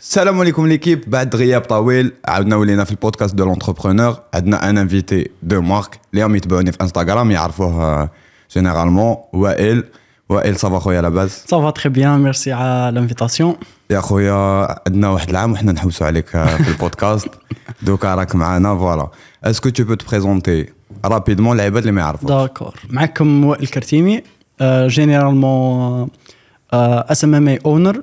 السلام عليكم ليكيب بعد غياب طويل عاودنا ولينا في البودكاست دو لونتربرونور عندنا ان انفيتي دو مارك اللي راهم يتبعوني في انستغرام يعرفوه جينيرالمون وائل وائل صافا خويا لاباس صافا تخي بيان ميرسي على لانفيتاسيون يا خويا عندنا واحد العام وحنا نحوسوا عليك في البودكاست دوكا راك معانا فوالا اسكو تو بو تبريزونتي رابيدمون العباد اللي ما يعرفوش داكور معكم وائل كرتيمي جينيرالمون اس ام ام اي اونر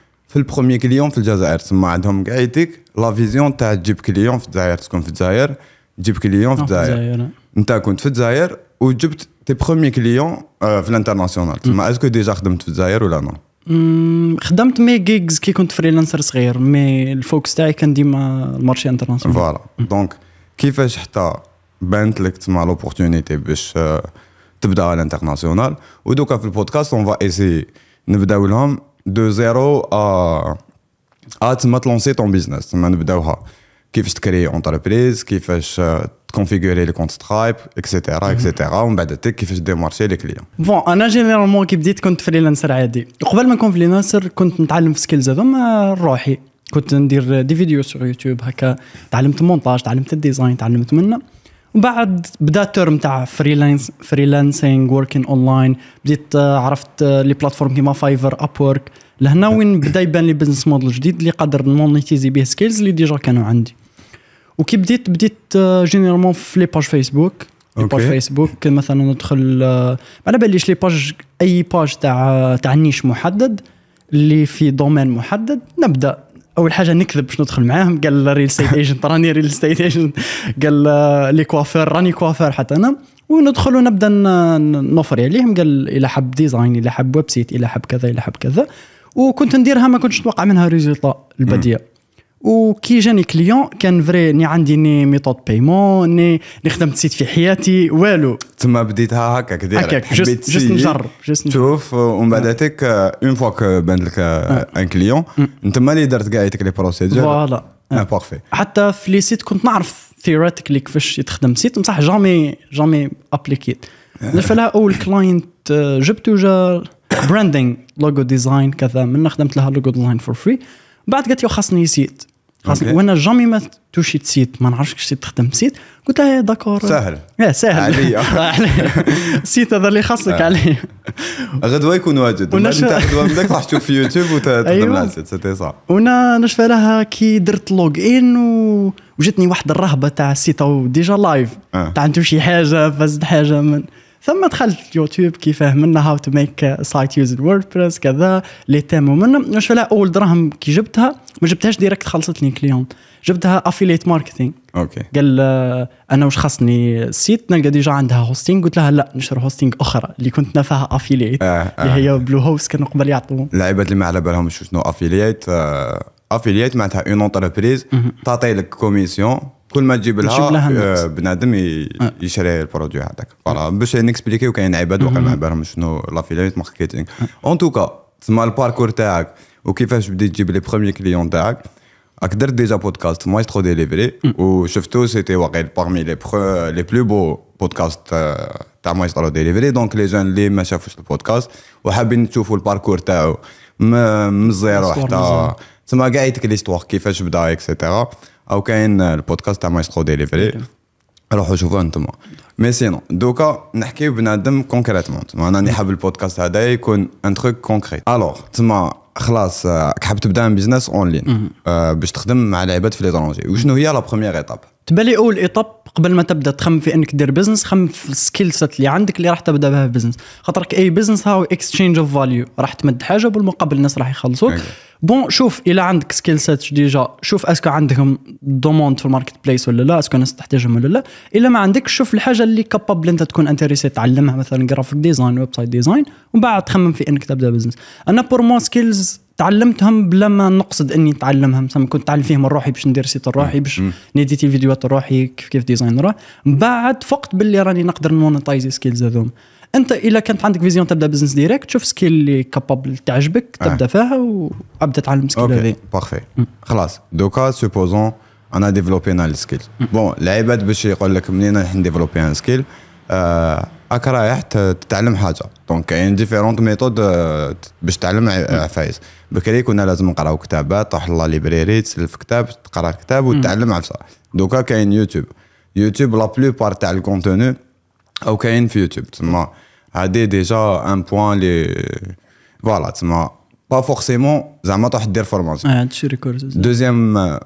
في البروميي كليون في الجزائر تما عندهم كاع يديك لا فيزيون تاع تجيب كليون في الجزائر تكون في الجزائر تجيب كليون في اه، الجزائر اه. انت كنت في الجزائر وجبت تي بروميي كليون في الانترناسيونال تما اسكو ديجا خدمت في الجزائر ولا نو خدمت مي جيجز كي كنت فريلانسر صغير مي الفوكس تاعي كان ديما المارشي انترناسيونال فوالا دونك كيفاش حتى بانت لك تسمع لوبورتونيتي باش euh, تبدا على الانترناسيونال ودوكا في البودكاست اون فا ايسي نبداو لهم دو زيرو آ ما تلونسي طون بيزنس ما نبداوها كيفاش تكري اونتربريز كيفاش تكونفيغوري لي كونت سترايب اكسيتيرا اكسيتيرا ومن بعد تك كيفاش ديمارشي لي كليون بون انا جينيرالمون كي بديت كنت فريلانسر عادي قبل ما نكون فريلانسر كنت نتعلم في سكيلز هذوما روحي كنت ندير دي فيديو سو يوتيوب هكا تعلمت مونتاج تعلمت الديزاين تعلمت منه وبعد بدا الترم تاع فريلانس فريلانسينغ وركين اونلاين بديت آه، عرفت آه، لي بلاتفورم كيما فايفر اب وورك لهنا وين بدا يبان لي بزنس موديل جديد اللي قادر نمونيتيزي به سكيلز اللي ديجا كانوا عندي وكي بديت بديت جينيرالمون آه، في لي باج فيسبوك لي باج فيسبوك مثلا ندخل ما على باليش لي باج اي باج تاع تاع نيش محدد اللي في دومين محدد نبدا اول حاجه نكذب باش ندخل معاهم قال ريل ستيت ايجنت راني ريل ستيت ايجنت قال لي كوافير راني كوافير حتى انا وندخل ونبدا نوفر عليهم قال الا حب ديزاين الا حب ويب سيت الا حب كذا الا حب كذا وكنت نديرها ما كنتش نتوقع منها ريزلتا البديه وكي جاني كليون كان فري ني عندي ني ميثود بايمون ني خدمت سيت في حياتي والو تما بديتها هكاك ديريكت هكاك جست جست نجرب جست ومن بعد هذيك اون فوا كو بان لك ان آه، كليون آه. انت ما اللي درت كاع لي بروسيدور فوالا بارفي آه. حتى في لي سيت كنت نعرف ثيوريتيكلي كيفاش يتخدم سيت بصح جامي جامي ابليكيت فلا اول كلاينت جبتو جا براندينغ لوجو ديزاين كذا من خدمت لها لوجو ديزاين فور فري بعد قالت لي خاصني سيت خاصك وانا جامي ما توشيت سيت ما نعرفش كيفاش تخدم سيت قلت لها آه، داكور سهل اه سهل عليا سيت هذا اللي خاصك آه. عليه غدوه يكون واجد ونش... غدوه راح تشوف في يوتيوب وتخدم سيت سيتي صح وانا نشفى لها كي درت لوج ان وجاتني وجتني واحد الرهبه تاع السيت او ديجا لايف آه. تاع شي حاجه فزت حاجه من ثم دخلت يوتيوب كيف منا هاو تو ميك سايت يوزد ووردبريس كذا لي تيم واش فلا اول دراهم كي جبتها ما جبتهاش ديريكت خلصتني كليون جبتها افيليت ماركتينغ اوكي قال آه، انا واش خاصني سيت نلقى ديجا عندها هوستينغ قلت لها لا نشر هوستينغ اخرى اللي كنت نفاها افيليت آه آه. اللي هي بلو هوست كانوا قبل يعطوا العباد اللي ما على بالهم شنو افيليت آه افيليت معناتها اون اونتربريز تعطي لك كوميسيون كل ما تجيب لها آه، بنادم آه. يشري البرودوي هذاك فوالا باش نكسبليكي وكاين عباد واقع ما عبالهم شنو لافيليت ماركتينغ اون آه. توكا تسمى الباركور تاعك وكيفاش بديت تجيب لي بروميي كليون تاعك راك درت ديجا بودكاست مايسترو ديليفري وشفتو سيتي واقع باغمي لي لي بلو بو بودكاست تاع مايسترو ترو ديليفري دونك لي جون اللي ما شافوش البودكاست وحابين تشوفوا الباركور تاعو من الزيرو حتى تسمى كاع يتك ليستواغ كيفاش بدا اكسيتيرا او كاين البودكاست تاع مايسترو ديليفري إيه. روحوا شوفوه انتم مي سينو دوكا نحكيو بنادم كونكريتمون انا راني حاب البودكاست هذا يكون ان تروك كونكريت الوغ تما خلاص حاب تبدا ان بيزنس اون لين باش تخدم مع العباد في ليترونجي وشنو هي لا بروميير ايتاب تبالي اول ايطاب قبل ما تبدا تخمم في انك دير بزنس خمم في السكيل سيت اللي عندك اللي راح تبدا بها بزنس خاطرك اي بزنس هاو اكسشينج اوف فاليو راح تمد حاجه بالمقابل الناس راح يخلصوك بون أيوة. شوف الى عندك سكيل سيت ديجا شوف اسكو عندهم دوموند في الماركت بليس ولا لا اسكو الناس تحتاجهم ولا لا الا ما عندكش شوف الحاجه اللي كابابل انت تكون انتريسي تعلمها مثلا جرافيك ديزاين ويب سايت ديزاين ومن بعد تخمم في انك تبدا بزنس انا بور مو سكيلز تعلمتهم بلا ما نقصد اني نتعلمهم سما كنت نتعلم فيهم روحي باش ندير سيت روحي باش نيديتي فيديوهات روحي كيف كيف ديزاين روح من بعد فقت باللي راني نقدر نمونتايزي سكيلز هذوم انت اذا كانت عندك فيزيون تبدا بزنس ديريكت شوف سكيل اللي كابابل تعجبك آه. تبدا فيها وابدا تعلم سكيل هذه بارفي خلاص دوكا سوبوزون انا ديفلوبينا السكيل بون العباد باش يقول لك منين راح نديفلوبي ان سكيل هاك آه، رايح تتعلم حاجه دونك كاين ديفيرونت ميثود باش تعلم عفايس آه، بكري كنا لازم نقراو كتابات تروح لا ليبريري تسلف كتاب تقرا كتاب وتتعلم عفسه دوكا كاين يوتيوب يوتيوب لا بلو بار تاع الكونتوني او كاين في يوتيوب تسمى هادي ديجا ان بوان لي فوالا تسمى با فورسيمون زعما تروح دير فورماسيون اه تشري كورس دوزيام آه،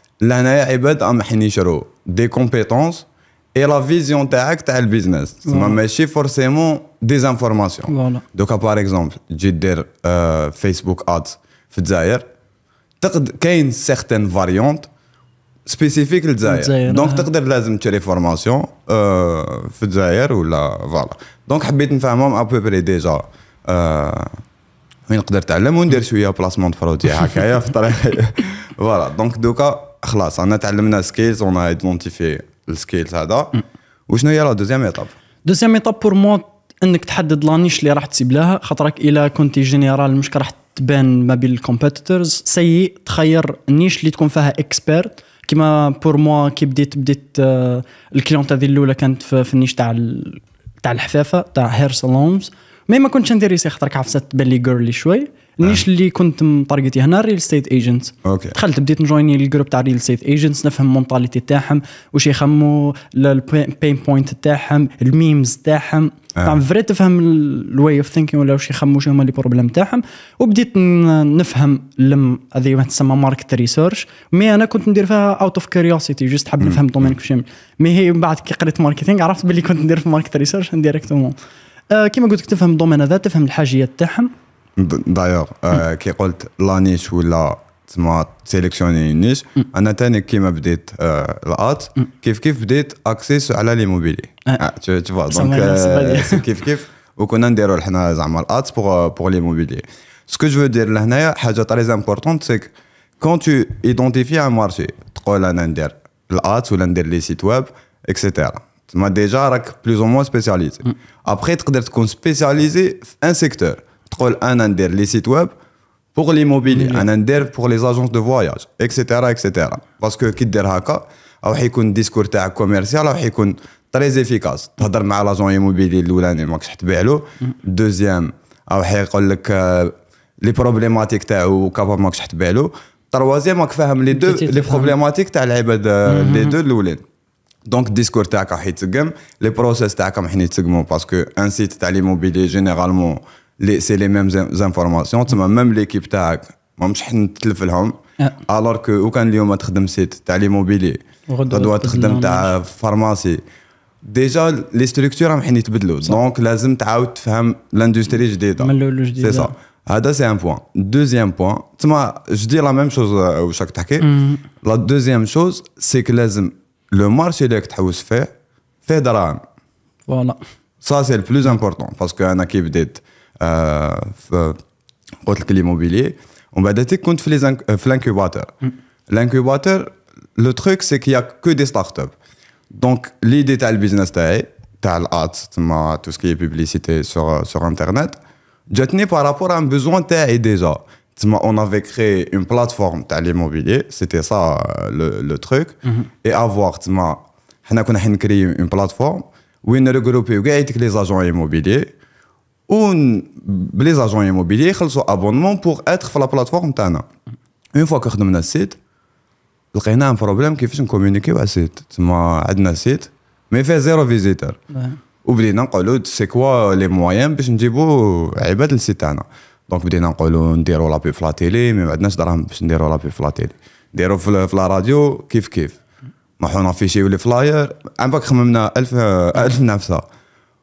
des compétences et la vision directe business. Mais c'est forcément des informations. Donc, par exemple, je euh, Facebook Ads, il y a une certaine variante spécifique Donc, tu as besoin de formations Donc, à peu près déjà وين نقدر نتعلم وندير خلاص انا تعلمنا سكيلز اون ايدونتيفي السكيلز هذا وشنو هي لا دوزيام ايطاب دوزيام ايطاب بور مو انك تحدد لانيش اللي راح تسيب لها خاطرك الى كنتي جينيرال مش راح تبان ما بين الكومبيتيتورز سيء تخير النيش اللي تكون فيها اكسبيرت كيما بور موا كي بديت بديت آه، الكليونت هذه الاولى كانت في النيش تاع تاع الحفافه تاع هير سالونز مي ما كنتش ندير ريسي خاطرك عفسات تبان لي جيرلي شوي النيش اللي كنت مطرقتي هنا الريل ستيت ايجنت اوكي دخلت بديت نجويني الجروب تاع الريل ستيت ايجنت نفهم المونتاليتي تاعهم واش يخموا البين بوينت تاعهم الميمز تاعهم آه. فري تفهم الواي اوف ثينكينغ ولا واش يخموا واش هما لي بروبليم تاعهم وبديت نفهم لم هذه ما تسمى ماركت ريسيرش مي انا كنت ندير فيها اوت اوف كيوريوسيتي جست حاب نفهم دومينك واش مي هي بعد كي قريت ماركتينغ عرفت باللي كنت ندير في ماركت ريسيرش ديريكتومون آه كيما قلت لك تفهم الدومين هذا تفهم الحاجيات تاعهم d'ailleurs euh, mm. qui compte la niche ou la sélectionner une niche en mm. attendant qui m'a dit euh, la hâte mm. kif kif accès à l'immobilier ah. Ah, tu vois donc euh, kif kif ou qu'on a des rôles hein, pour pour l'immobilier ce que je veux dire là n'est très importante c'est que quand tu identifies un marché l'ads ou l'un les sites web etc tu m'as déjà plus ou moins spécialisé après tu peux être spécialisé un secteur pour un inter les sites web pour l'immobilier un inter pour les agences de voyage etc parce que qui derrière ça a pris une discours de commerce alors a pris une très efficace d'abord mal à zone immobilière loulane moi que je te parle mm. deuxième a pris qu'on les problématiques de ou qu'après moi que je te parle troisième moi que les deux les problématiques de l'aide euh, mm-hmm. deux loulane donc discours de ça a le processus de ça moi parce qu'un site de l'immobilier généralement لي سي لي ميم زانفورماسيون تما ميم ليكيب تاعك ماهمش حنتلف لهم الوغ آه. كو وكان اليوم تخدم سيت تاع لي موبيلي غدوه تخدم تاع نعم. فارماسي ديجا لي ستركتور راهم حين يتبدلوا دونك لازم تعاود تفهم لاندستري جديده من الاول جديده سي سا هذا سي ان بوان دوزيام بوان تما جدي لا ميم شوز واش راك تحكي لا دوزيام شوز سي كو لازم لو مارشي اللي راك تحوس فيه فيه دراهم فوالا سا سي البلوز امبورتون باسكو انا كي بديت في euh, euh, l'immobilier on va dater compte euh, water mm. l'incubateur l'incubateur le truc c'est qu'il y a que des startups donc l'idée de business business, تاع tout ce qui est publicité sur sur internet جاتني par rapport à un besoin déjà on avait créé une plateforme تاع l'immobilier c'était ça le, truc mm-hmm. et avoir on حنا كنا créé une plateforme où on regroupait les agents immobiliers ون بلي زاجون ايموبيلي يخلصوا ابونمون بور اتر في لا بلاتفورم تاعنا اون فوا خدمنا السيت لقينا ان بروبليم كيفاش نكومونيكيو على السيت تما عندنا سيت مي فيه زيرو فيزيتور وبدينا نقولوا سي كوا لي موايان باش نجيبو عباد للسيت تاعنا دونك بدينا نقولوا نديروا لابي في لا تيلي مي ما عندناش دراهم باش نديروا لابي في لا تيلي نديروا في لا راديو كيف كيف نروحو نافيشيو لي فلاير امباك خممنا الف الف نفسه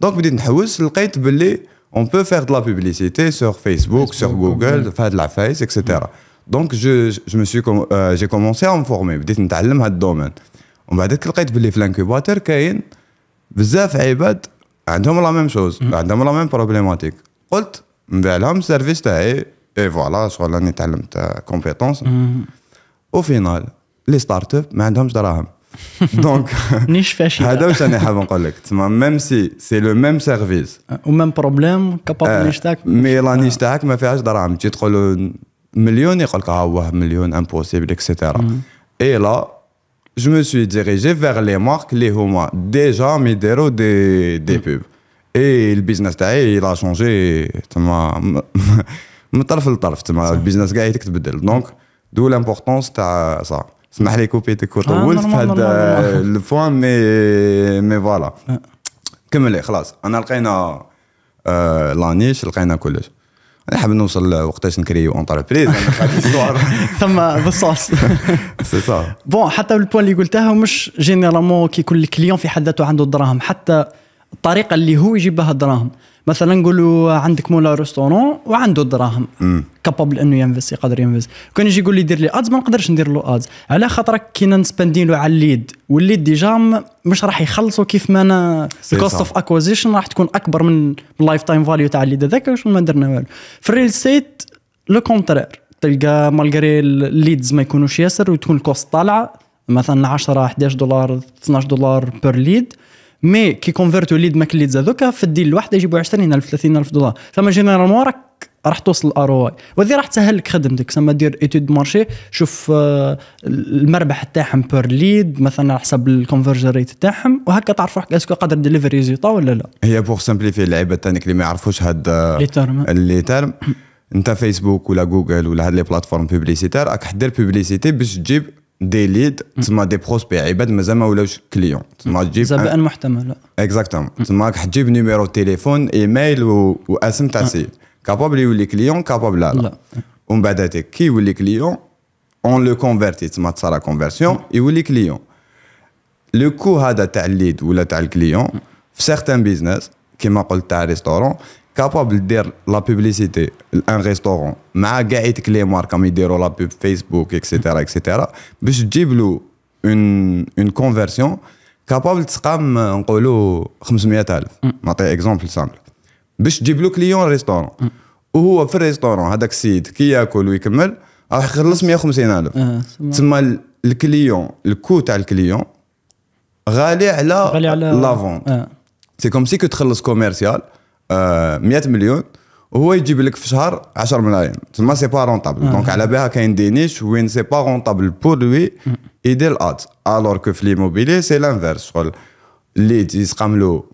Donc vous dites nous le on peut faire de la publicité sur Facebook, sur Google, faire de la face, etc. Mm. Donc je je me suis euh, j'ai commencé à me former. Vous dites domaine. Et va dire que le côté bel et flanqueur, water, kind, vous bad. ont la même chose. qui mm. ont la même problématique. Quoi Nous allons un service et voilà sur la des compétences. Mm. Au final les startups, ils ont des dollars Donc, même si c'est le même service. ou même problème, capable euh, Mais la un ah million, impossible, etc. Mm. Et là, je me suis dirigé vers les marques, les hommes Déjà, mis des, des mm. pubs. Et le business taille, il a changé. Le business guy, Donc, d'où l'importance de ça. سمح لي كوبيتك وطولت آه، في هذا البوان مي مي فوالا آه. كملي خلاص انا لقينا آه لانيش لقينا كلش انا حاب نوصل وقتاش نكريو اونتربريز ثم بالصوص سي سا بون حتى البوان اللي قلتها مش جينيرالمون كي كل الكليون في حد ذاته عنده الدراهم حتى الطريقه اللي هو يجيب بها الدراهم مثلا نقولوا عندك مولا ريستورون وعنده الدراهم كابابل انه ينفس يقدر ينفس كان يجي يقول لي دير لي ادز ما نقدرش ندير له ادز على خاطرك كي نسبندين له على الليد والليد ديجا مش راح يخلصوا كيف ما انا الكوست اوف اكوزيشن راح تكون اكبر من اللايف تايم فاليو تاع الليد هذاك شنو ما درنا والو في الريل سيت لو كونترير تلقى مالغري الليدز ما يكونوش ياسر وتكون الكوست طالعه مثلا 10 11 دولار 12 دولار بير ليد مي كي كونفيرتو ليد ماك ليدز هذوك في الديل الواحده يجيبوا 20000 30000 دولار ثم جينيرالمون راك راح توصل او اي وهذه راح تسهل لك خدمتك سما دير ايتود مارشي شوف آه، المربح تاعهم بير ليد مثلا على حسب الكونفرجن ريت تاعهم وهكا تعرف روحك اسكو قادر ديليفري ريزيطا ولا لا هي بور سامبليفي اللعيبه تانيك اللي ما يعرفوش هاد لي تيرم لي تيرم انت فيسبوك ولا جوجل ولا هاد لي بلاتفورم بيبليسيتير راك حدير بيبليسيتي باش تجيب دي ليد تسمى دي بروسبي عباد مازال ما ولاوش كليون تسمى تجيب زبائن أن... محتمل اكزاكتومون تسمى راك تجيب نيميرو تليفون ايميل و... واسم تاع السيد كابابل يولي كليون كابابل لا لا ومن بعد هذاك كي يولي كليون اون لو كونفيرتي تسمى تصرا كونفيرسيون يولي كليون لو كو هذا تاع الليد ولا تاع الكليون في سيغتان بيزنس كيما قلت تاع ريستورون capable de faire la publicité, un restaurant, mais les marques comme la pub Facebook, etc., etc., pour une, une conversion capable de faire, on 500 000 un exemple simple. باش تجيب له كليون ريستورون وهو في الريستورون هذاك السيد كي ياكل ويكمل راح يخلص 150000 تسمى الكليون الكو تاع الكليون غالي على غالي على C'est c'est كوم tu كو تخلص commercial 100 آه، مليون وهو يجيب لك في شهر 10 ملايين تما سي با رونطابل دونك على بها كاين دي نيش وين سي با رونطابل بور لوي يدير الاد الوغ كو في ليموبيلي سي لانفيرس شغل اللي له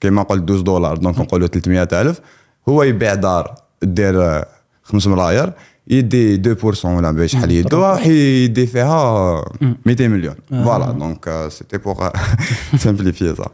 كيما قلت 12 دولار دونك نقولوا 300000 هو يبيع دار دير 5 آه، ملاير يدي 2% ولا شحال يدو راح يدي فيها 200 مليون فوالا دونك سيتي بوغ سامبليفيي سا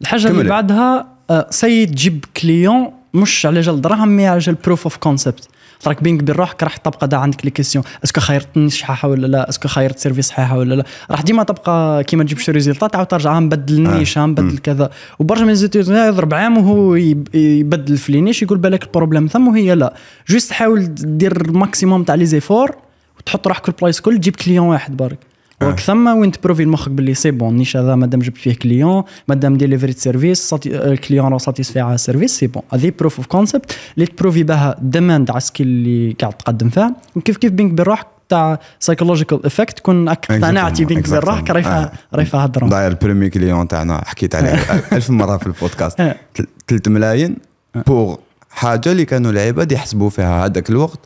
الحاجه اللي بعدها أه، سيد تجيب كليون مش على جال دراهم مي على جال بروف اوف كونسبت راك بينك بين روحك راح تبقى دا عندك لي كيسيون اسكو خيرت شحاحه ولا لا اسكو خيرت سيرفيس صحيحه ولا لا راح ديما تبقى كيما تجيب تجيبش ريزلتات تعاود ترجع نبدل النيش آه. نبدل آه. آه، كذا وبرشا من الزيتيزيون يضرب عام وهو يبدل في النيش يقول بالك البروبليم ثم وهي لا جوست حاول دير الماكسيموم تاع لي زيفور وتحط روحك في البلايص كل تجيب كليون واحد برك دونك ثما وين تبروفي لمخك باللي سي بون النيش هذا مادام جبت فيه كليون مادام ديليفريت سيرفيس الكليون راه ساتيسفي على السيرفيس سي بون هذه بروف اوف كونسيبت اللي تبروفي بها ديماند على السكيل اللي قاعد تقدم فيها وكيف كيف بينك بين روحك تاع سايكولوجيكال افكت تكون اقتنعتي بينك بين روحك راهي فيها هضره ضايع البريمي كليون تاعنا حكيت عليه ألف مره في البودكاست 3 ملايين بور حاجه اللي كانوا العباد يحسبوا فيها هذاك الوقت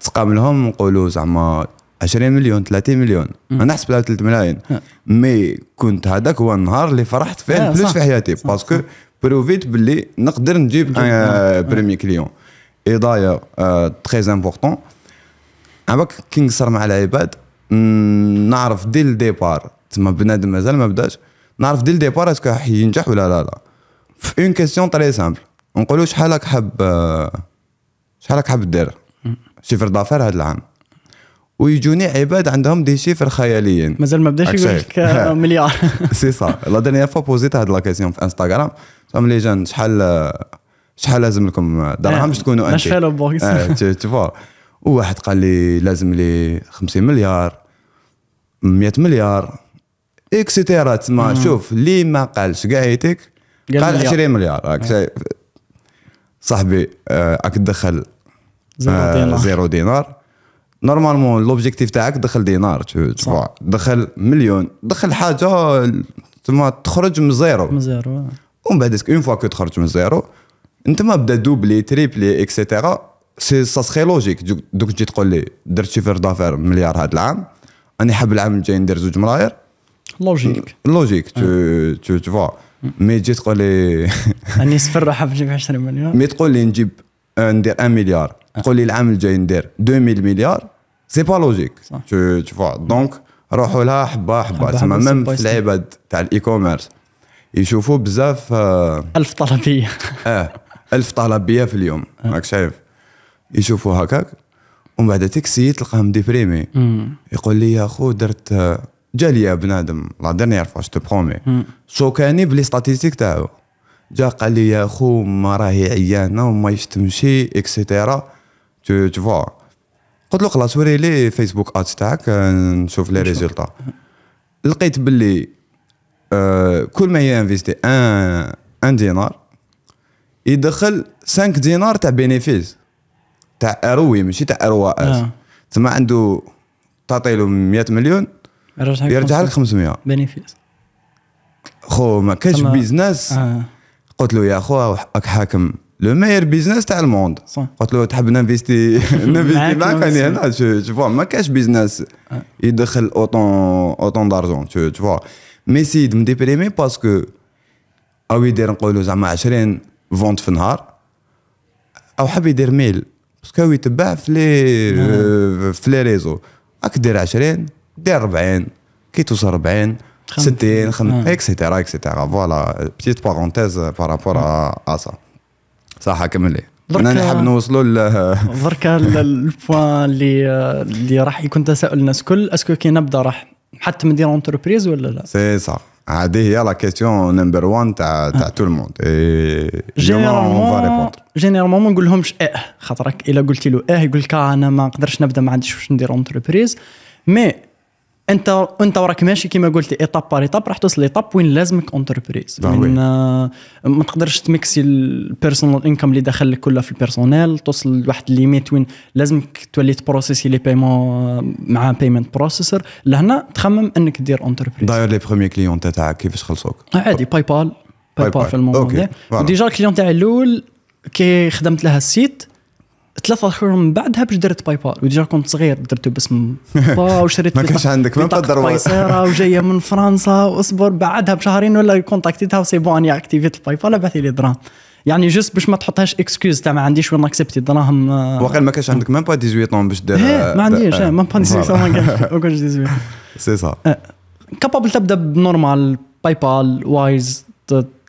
تقام لهم نقولوا زعما 20 مليون 30 مليون انا نحسب على 3 ملايين مي كنت هذاك هو النهار اللي فرحت فيه بلوس في حياتي باسكو بروفيت باللي نقدر نجيب بريمي كليون اي داير تري امبورطون عباك كي نقصر مع العباد نعرف دي الديبار تما بنادم مازال ما بداش نعرف دي الديبار اسكو راح ينجح ولا لا لا في اون كيستيون تري سامبل نقولوا شحالك حاب آه، شحالك حاب دير شيفر دافير هذا العام ويجوني عباد عندهم دي شيفر خياليين مازال ما بداش يقول لك آه، مليار سي صا لا دانيير فوا بوزيت هاد لا كيسيون في انستغرام قلتهم لي جان شحال شحال لازم لكم درهم آه، باش تكونوا انت شحال بوكس تشوفوا وواحد قال لي لازم لي 50 مليار 100 مليار اكسيتيرا تسمى شوف اللي ما قالش كاع قال 20 مليار آه. صاحبي راك تدخل زيرو دينار نورمالمون لوبجيكتيف تاعك دخل دينار تبع دخل مليون دخل حاجه تما تخرج من زيرو من زيرو ومن بعد اون فوا كو تخرج من زيرو انت ما بدا دوبلي تريبلي اكسيتيرا سي سا سخي لوجيك دوك تجي تقول لي درت شيفر دافير مليار هذا العام راني حاب العام الجاي ندير زوج ملاير لوجيك لوجيك تو تو تو فوا مي تجي تقول لي راني صفر حاب نجيب 20 مليون مي تقول لي نجيب ندير 1 مليار تقول لي العام الجاي ندير 2000 مليار سي با لوجيك تو تو فوا دونك روحوا لها حبه حبه تسمى ميم في العباد تاع الاي كوميرس يشوفوا بزاف آه، ألف طلبيه اه ألف طلبيه في اليوم راك آه. شايف يشوفوا هكاك ومن بعد تكسي تلقاهم ديبريمي يقول لي يا خو درت آه، جا ليا بنادم لا ديرنيير فوا جو برومي شوكاني بلي ستاتيستيك تاعو جا قال لي يا خو ما راهي عيانه وما يشتمشي اكسيتيرا تو تو فوا قلت له خلاص وري لي فيسبوك ادز تاعك نشوف لي ريزولتا لقيت باللي آه، كل ما ينفيستي ان ان دينار يدخل 5 دينار تاع بينيفيز تاع اروي ماشي تاع اروا اس تما عنده تعطيلو 100 مليون يرجع لك 500 بينيفيز خو ما كاش بيزنس آه. قلت له يا خو راك حاكم لو ماير بيزنس تاع الموند قلت له تحب نانفيستي نانفيستي معاك راني هنا تو فوا ما كاش بيزنس يدخل اوتون اوتون دارجون تو فوا مي سيد مديبريمي باسكو او يدير نقولوا زعما 20 فونت في النهار او حاب يدير ميل باسكو هو يتباع في لي في لي ريزو راك دير 20 دير 40 كي توصل 40 60 اكسيتيرا اكسيتيرا فوالا بتيت بارونتيز بارابور ا سا صح كمل انا إيه. نحب نوصلوا ل درك البوان اللي اللي راح يكون تساؤل الناس كل اسكو كي نبدا راح حتى ندير اونتربريز ولا لا سي صح هذه هي لا كيسيون نمبر 1 تاع تاع تو الموند جينيرالمون جينيرالمون ما نقولهمش اه خاطرك الا قلتي له اه يقول لك آه، انا ما نقدرش نبدا ما عنديش واش ندير اونتربريز مي انت انت وراك ماشي كما قلت ايطاب بار ايطاب راح توصل ايطاب وين لازمك اونتربريز من آه، ما تقدرش تمكسي البيرسونال انكم اللي دخل لك كلها في البيرسونال توصل لواحد ليميت وين لازمك تولي تبروسيسي لي بايمون مع بايمنت بروسيسور لهنا تخمم انك دير اونتربريز داير لي بروميي كليون تاعك كيفاش خلصوك؟ آه، عادي باي بال باي بال في الموضوع ديجا الكليون تاعي الاول كي خدمت لها السيت ثلاثة اشهر من بعدها باش درت باي بال وديجا كنت صغير درته باسم با وشريت ما كانش عندك ما تقدر وجايه من فرنسا واصبر بعدها بشهرين ولا كونتاكتيتها وسي بون اني اكتيفيت الباي بال بعثي لي دراهم يعني جوست باش ما تحطهاش اكسكيوز تاع ما عنديش وين اكسبتي دراهم آه. واقيلا ما كانش عندك ميم با 18 اون باش دير آه، ما عنديش ميم با 18 ما كانش 18 سي سا كابابل تبدا بنورمال باي بال وايز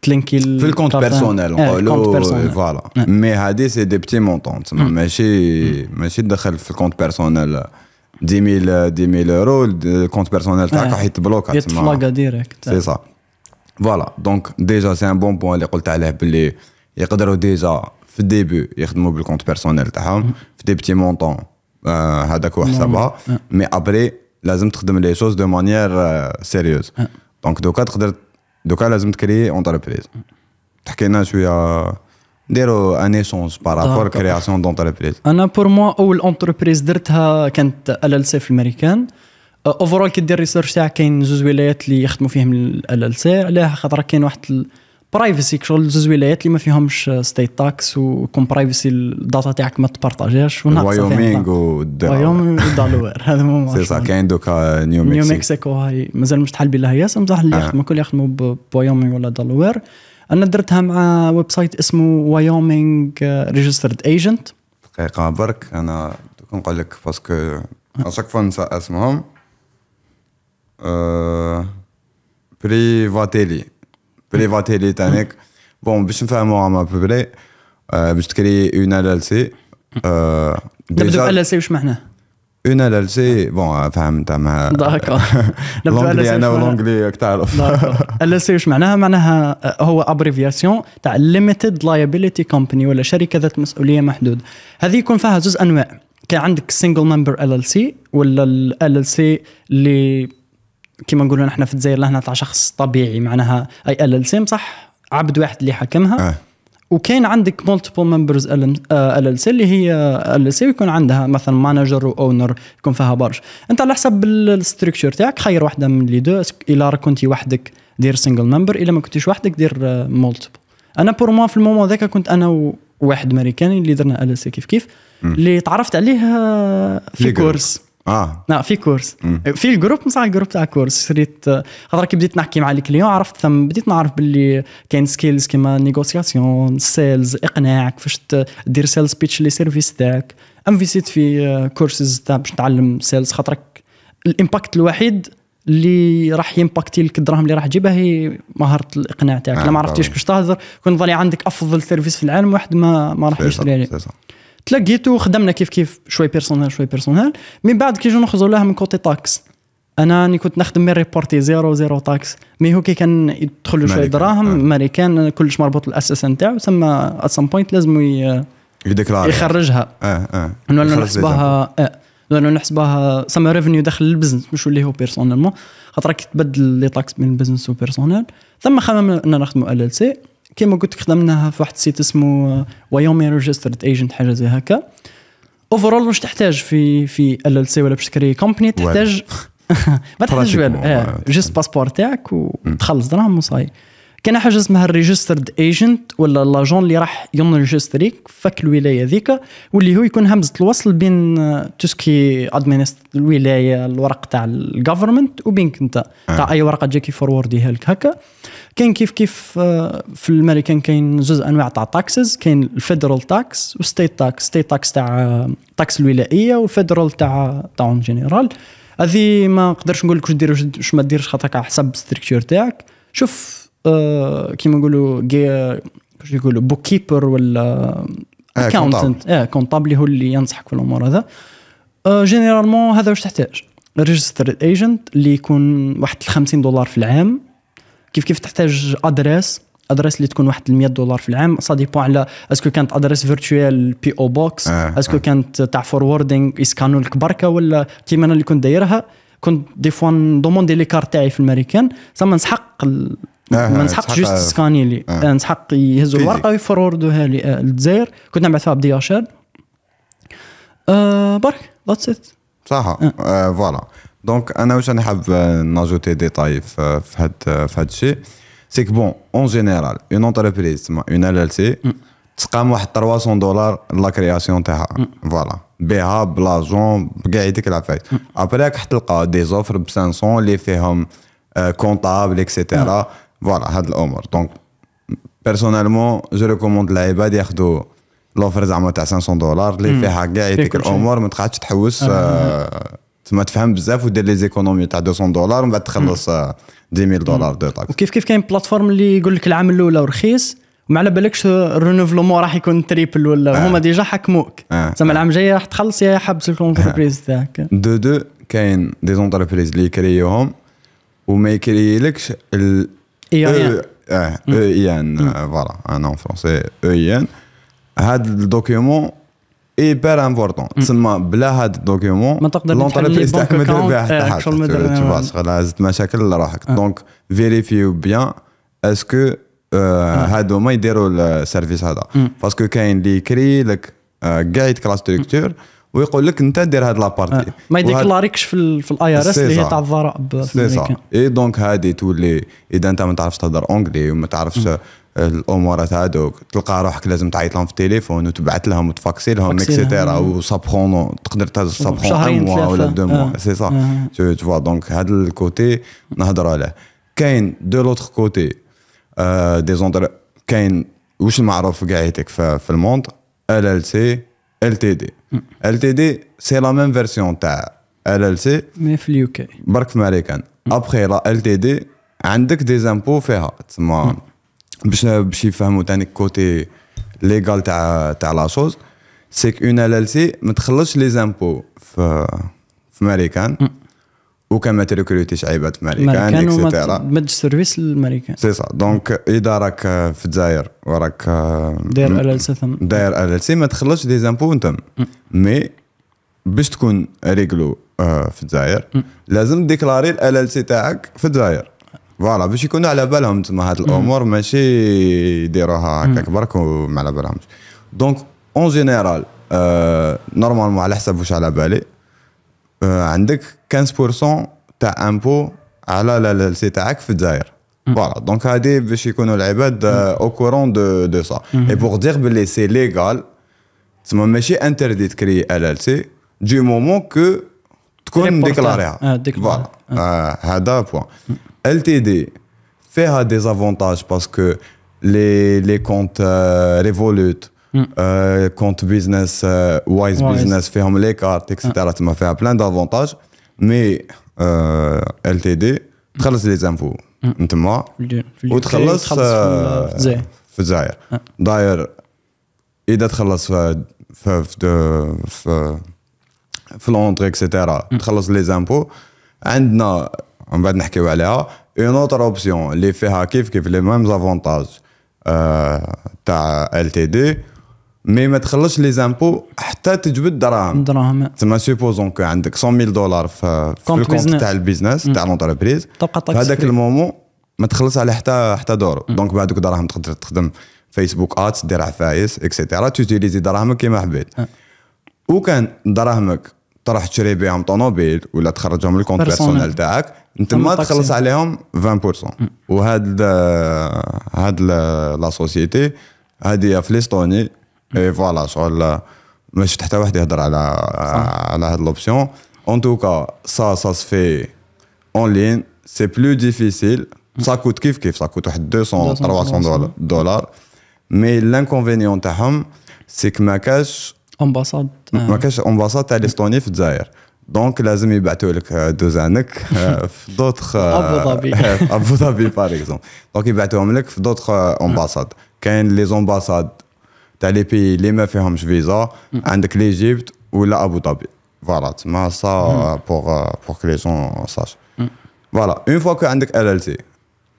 le compte personnel, le voilà. Mais là c'est des petits montants. Mais si, mais si tu changes le compte personnel, 10 000, euros, le compte personnel, va être bloqué. C'est ça. Voilà. Donc déjà, c'est un bon point. que faut te rappeler, il peut déjà. Au début, il faut le compte personnel, hein, des petits montants. Haddock, on s'abat. Mais après, il faut faire les choses de manière euh, sérieuse. Donc de quatre دوكا لازم تكري اونتربريز تحكي لنا شويه ديروا ان ايشونج بارابور كرياسيون دونتربريز انا بور موا اول اونتربريز درتها كانت ال ال سي في الامريكان اوفرول كي دير ريسيرش تاعك كاين زوج ولايات اللي يخدموا فيهم ال ال سي علاه خاطر كاين واحد برايفسي شغل زوج ولايات اللي ما فيهمش ستيت تاكس وكون برايفسي الداتا تاعك ما تبارطاجيهاش وايومينغ وايومينغ ودالوير هذا مو سي صا كاين دوكا نيو مكسيكو نيو مكسيكو هاي مازال مش تحل بالله ياسر بصح اللي يخدموا كل يخدموا بوايومينغ ولا دالوير انا درتها مع ويب سايت اسمه وايومينغ ريجسترد ايجنت دقيقه برك انا نقول لك باسكو اشاك فوا نسى اسمهم بريفاتيلي بريفاتي لي تانيك بون باش نفهموها ما بوبلي آه، باش تكري اون ال ال سي آه، نبدا ال ال سي واش معناه؟ اون ال ال سي بون فهمت مع معناها داكا نبدا انا والانجلي راك تعرف ال ال سي واش معناها؟ معناها آه، هو ابريفياسيون تاع ليميتد لايبيليتي كومباني ولا شركه ذات مسؤوليه محدوده هذه يكون فيها زوز انواع كان عندك سنجل ممبر ال ال سي ولا ال ال سي اللي كما نقولوا نحن في الجزائر لهنا تاع شخص طبيعي معناها اي ال صح عبد واحد اللي حكمها آه. وكاين عندك مولتيبل ممبرز ال ال سي اللي هي آه، ال سي يكون عندها مثلا مانجر واونر يكون فيها برش انت على حسب الستركتشر تاعك خير واحده من لي دو الا كنت كنتي وحدك دير سنجل ممبر الا ما كنتيش وحدك دير مولتيبل آه، انا بور موا في المومون ذاك كنت انا وواحد امريكاني اللي درنا ال سي كيف كيف اللي تعرفت عليه آه، في كورس اه لا في كورس في الجروب نصح الجروب تاع كورس شريت خاطر كي بديت نحكي مع الكليون عرفت ثم بديت نعرف باللي كاين سكيلز كيما نيغوسياسيون سيلز اقناع كيفاش دير سيلز بيتش لي سيرفيس تاعك انفيسيت في كورسز آه، تاع باش تعلم سيلز خاطرك الامباكت الوحيد اللي راح يمباكتي لك الدراهم اللي راح تجيبها هي مهاره الاقناع تاعك آه لما عرفتيش كيفاش تهضر كون ظلي عندك افضل سيرفيس في العالم واحد ما ما راح يشتري عليه تلاقيتو خدمنا كيف كيف شوي بيرسونال شوي بيرسونال من بعد كي جو نخزو لها من كوتي تاكس انا اني كنت نخدم من ريبورتي زيرو زيرو تاكس مي هو كي كان يدخل له شويه دراهم آه. ماريكان كلش مربوط الاساس نتاعو سما ات سام بوينت لازم يخرجها اه اه نحسبها اه لانه نحسبها سما ريفينيو داخل البزنس مش اللي هو بيرسونال خاطر راك تبدل لي تاكس بين البزنس وبيرسونال ثم خممنا نخدموا ال ال سي كيما قلت لك خدمناها في واحد السيت اسمه ويومي ريجسترد ايجنت حاجه زي هكا اوفرول مش تحتاج في في ال ال سي ولا باش تكري كومباني تحتاج ما تحتاج والو جست باسبور آه، آه. تاعك وتخلص دراهم وصاي كان حاجه اسمها الريجسترد ايجنت ولا لاجون اللي راح ينريجستريك فك الولايه ذيك واللي هو يكون همزه الوصل بين آه، توسكي ادمينست الولايه الورق تاع الجفرمنت وبينك انت آه. تاع اي ورقه تجيك يفورورديها لك هكا كاين كيف كيف آه، في الامريكان كاين زوز انواع تاع تاكسز كاين الفيدرال تاكس وستيت تاكس ستيت تاكس تاع تاكس الولائيه وفيدرال تاع تاع اون جينيرال هذه ما نقدرش نقول لك واش دير واش ما ديرش خاطر على حسب الستركتور تاعك شوف آه، كيما نقولوا آه، كيش يقولوا بوك كيبر ولا اكونتنت اه, آه، اللي هو اللي ينصحك في الامور هذا جينيرالمون هذا واش تحتاج ريجستر ايجنت اللي يكون واحد 50 دولار في العام كيف كيف تحتاج ادريس ادريس اللي تكون واحد 100 دولار في العام سا ديبون على اسكو كانت ادريس فيرتوال بي او بوكس آه. اسكو كانت تاع فوروردينغ يسكانوا لك بركه ولا كيما انا اللي كنت دايرها كنت دي فوا ندوموندي لي كارت تاعي في الماريكان سما نسحق آه، ما آه. آه. نسحق جوست سكاني لي نسحق يهزوا الورقه ويفوروردوها لي للجزائر كنت نبعثها بدي اش ال برك ذاتس ات صح فوالا دونك انا واش راني حاب ناجوتي ديتاي في هاد في هاد الشيء سيك بون اون جينيرال اون انتربريز تسمى اون ال ال سي تقام واحد 300 دولار لا كرياسيون تاعها فوالا بها بلاجون بكاع يديك العفايس راك حتلقى دي زوفر ب 500 اللي فيهم كونطابل اكسيتيرا فوالا هاد الامور دونك بيرسونالمون جو ريكوموند العباد ياخذوا لوفر زعما تاع 500 دولار اللي فيها كاع هذيك الامور ما تقعدش تحوس تما تفهم بزاف ودير لي زيكونومي تاع 200 دولار ومن بعد تخلص 10000 دولار دو تاكس وكيف كيف كاين بلاتفورم اللي يقول لك العام الاول رخيص وما على بالكش الرونوفلومون راح يكون تريبل ولا آه. هما ديجا حكموك آه. زعما العام الجاي راح تخلص يا حبس الكونتربريز تاعك آه. دو دو كاين دي زونتربريز اللي يكريوهم وما يكريلكش ال اي اي ان فوالا انا اون فرونسي اي ان هاد الدوكيومون ايبر امبورطون تسمى بلا هاد الدوكيومون ما تقدر لونطري تاعك ما دير بها حتى حاجه تشوف شغل زدت مشاكل لروحك دونك فيريفيو بيان اسكو هادو هما يديروا السيرفيس هذا باسكو كاين اللي يكري لك كاع لا ستركتور ويقول لك انت دير هاد لابارتي آه. ما يديكلاريكش في, في الاي ار اس اللي هي تاع الضرائب سي سا اي دونك هادي تولي اذا انت ما تعرفش تهضر اونجلي وما تعرفش الامورات هادوك تلقى روحك لازم تعيط لهم في التليفون وتبعث لهم وتفاكسي لهم اكسيتيرا وسابخون تقدر تهز سابخون ان موا ولا دو آه. موا سي سا تو آه. دونك هاد الكوتي نهضر عليه كاين دو لوتر كوتي دي زوندر كاين واش المعروف كاع في الموند ال ال سي LTD. Hmm. LTD, c'est la même version de LLC. Mais c'est OK. en American. Hmm. Après, LTD, il y des impôts féroces. Si je fais un côté légal de la chose, c'est qu'une LLC, je ne sais pas les impôts sont américains. Hmm. وكملت ريكروتيش شعيبات في امريكا امريكان مد سيرفيس الماريكان سي صا دونك اذا راك في الجزائر وراك داير ال ال سي ثم داير ال ال سي ما تخلصش دي زامبو انت مي باش تكون ريغلو آه، في الجزائر لازم ديكلاري ال ال سي تاعك في الجزائر فوالا باش يكونوا على بالهم تما هاد الامور ماشي يديروها هكاك برك وما على بالهمش دونك اون جينيرال نورمالمون على حسب واش على بالي Il 15% de l'impôt à Voilà, Donc, gens euh, au courant de ça. Et pour dire que c'est légal, interdit de créer du moment que tu ne ah, Voilà. C'est LTD fait des avantages parce que les comptes euh, Mm. Euh, compte business, euh, wise business, ferme les cartes, etc. Tu m'as fait plein d'avantages. Mais euh, LTD, tu mm. les infos. Tu m'as. Ou tu as D'ailleurs, et d'être là, Londres, etc. Tu as les infos. Et on va dire qu'il y a une autre option. Les faits qui ont les mêmes avantages. Euh, LTD. مي ما تخلصش لي زامبو حتى تجبد دراهم دراهم تسمى سوبوزون كو عندك 100000 دولار في الكونت تاع البيزنس تاع لونتربريز تبقى في هذاك المومون ما تخلص عليه حتى حتى دور دونك بهذوك الدراهم تقدر تخدم فيسبوك ادز دير عفايس اكسيتيرا تيوتيليزي دراهمك كيما حبيت وكان دراهمك تروح تشري بهم طونوبيل ولا تخرجهم من الكونت بيرسونيل تاعك انت ما تخلص عليهم 20% وهاد هاد لا سوسيتي هذه في ليستوني Et voilà, je vais à l'option. En tout cas, ça se fait en ligne, c'est plus difficile. Ça mm. coûte ça coûte 200, 300 dollars. Mais l'inconvénient, à c'est que ma cash ambassade euh. est à l'estonnif, d'ailleurs. Donc, les amis battent avec Dozanek, euh, d'autres... Euh, About d'autres. Abu Dhabi, par exemple. Donc, ils battent avec d'autres mm. ambassades. Quand les ambassades... تاع لي بي اللي ما فيهمش فيزا عندك ليجيبت ولا ابو ظبي فوالا تما سا بوغ بوغ لي جون ساش فوالا اون فوا كو عندك ال ال تي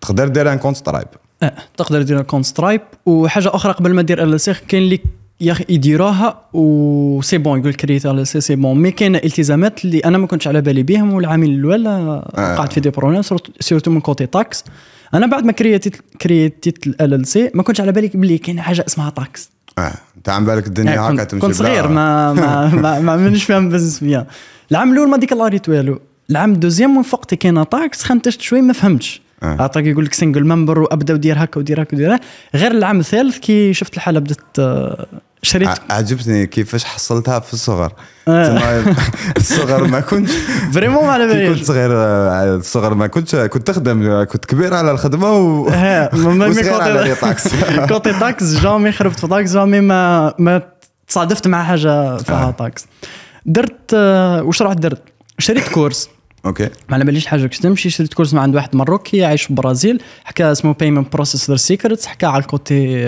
تقدر دير ان كونت سترايب اه تقدر دير ان كونت سترايب وحاجه اخرى قبل ما دير ال سي كاين اللي يا اخي يديروها و سي بون يقول كريت ال سي سي بون مي كاين التزامات اللي انا ما كنتش على بالي بهم والعامل الاول أه. قعد قعدت في دي بروبليم سيرتو من كوتي تاكس انا بعد ما كريتيت كريتيت ال ال سي ما كنتش على بالي بلي كاين حاجه اسمها تاكس اه انت عم بالك الدنيا آه، هكا تمشي كنت صغير ما ما ما, ما منش فاهم بزنس بيان العام الاول ما ديك لا ريت والو العام الدوزيام وين وقتي كان اتاكس خنتشت شوي ما فهمتش عطاك يقول لك سنجل ممبر وابدا ودير هكا ودير هكا ودير غير العام الثالث كي شفت الحاله بدات آه، شريت عجبتني كيفاش حصلتها في الصغر آه. الصغر ما كنت فريمون على بالي كنت صغير آه، الصغر ما كنت كنت تخدم كنت كبير على الخدمه و وصغير على لي كوتي تاكس جامي خربت في تاكس جامي ما ما تصادفت مع حاجه فيها تاكس آه. درت واش رحت درت شريت كورس اوكي ما على باليش حاجه كنت نمشي شريت كورس مع عند واحد مروكي عايش في البرازيل حكى اسمه بيمنت بروسيسور سيكريتس حكى على الكوتي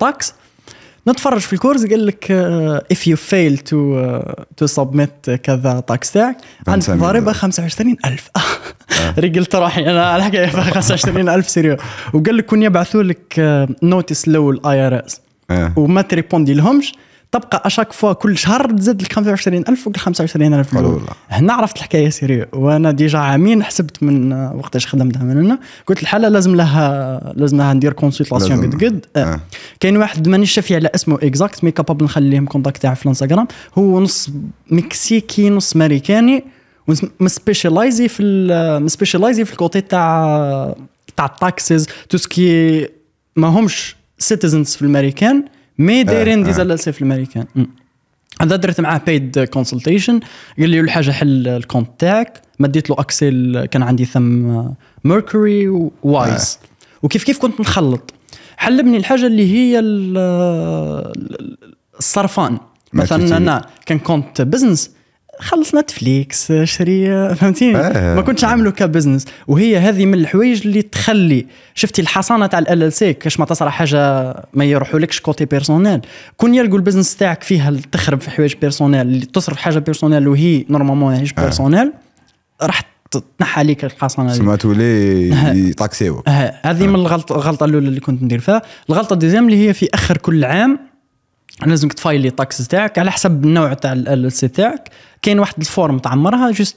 تاكس نتفرج في الكورس قال لك اف يو فيل تو تو سبميت كذا تاكس تاعك عندك ضريبه 25000 رجلت روحي انا على الحكايه 25000 سيريو وقال لك كون يبعثوا لك نوتس uh, لو الاي ار آه. اس وما تريبوندي لهمش تبقى اشاك فوا كل شهر تزيد لك 25000 ال 25000 هنا عرفت الحكايه سيري وانا ديجا عامين حسبت من وقتاش خدمتها من هنا قلت الحاله لازم لها لازم لها ندير كونسلتاسيون قد قد آه. كاين واحد مانيش شافي على اسمه اكزاكت مي كابابل نخليهم كونتاكت تاعه في الانستغرام هو نص مكسيكي نص امريكاني مسبيشالايزي في مسبيشالايزي في الكوتي تاع تاع التاكسيز تو سكي ماهمش سيتيزنز في الامريكان مي آه، دايرين آه. ديزال سيف الامريكان هذا درت معاه بيد كونسلتيشن قال لي الحاجه حل الكونت تاعك مديت له اكسل كان عندي ثم ميركوري ووايز وكيف كيف كنت نخلط حلبني الحاجه اللي هي آه، الصرفان مثلا انا كان كونت بزنس خلص نتفليكس شري فهمتيني آه. ما كنتش عامله كبزنس وهي هذه من الحوايج اللي تخلي شفتي الحصانه تاع ال ال سي كاش ما تصرح حاجه ما يروحولكش كوتي بيرسونيل كون يلقوا البزنس تاعك فيها تخرب في حوايج بيرسونيل اللي تصرف حاجه بيرسونيل وهي نورمالمون ماهيش بيرسونيل راح تنحى عليك الحصانه سمعت تولي آه. يطاكسيو آه. هذه من الغلطه الغلطه الاولى اللي كنت ندير فيها الغلطه الدوزيام اللي هي في اخر كل عام لازمك تفايلي التاكس تاعك على حسب النوع تاع ال ال سي تاعك كاين واحد الفورم تعمرها جوست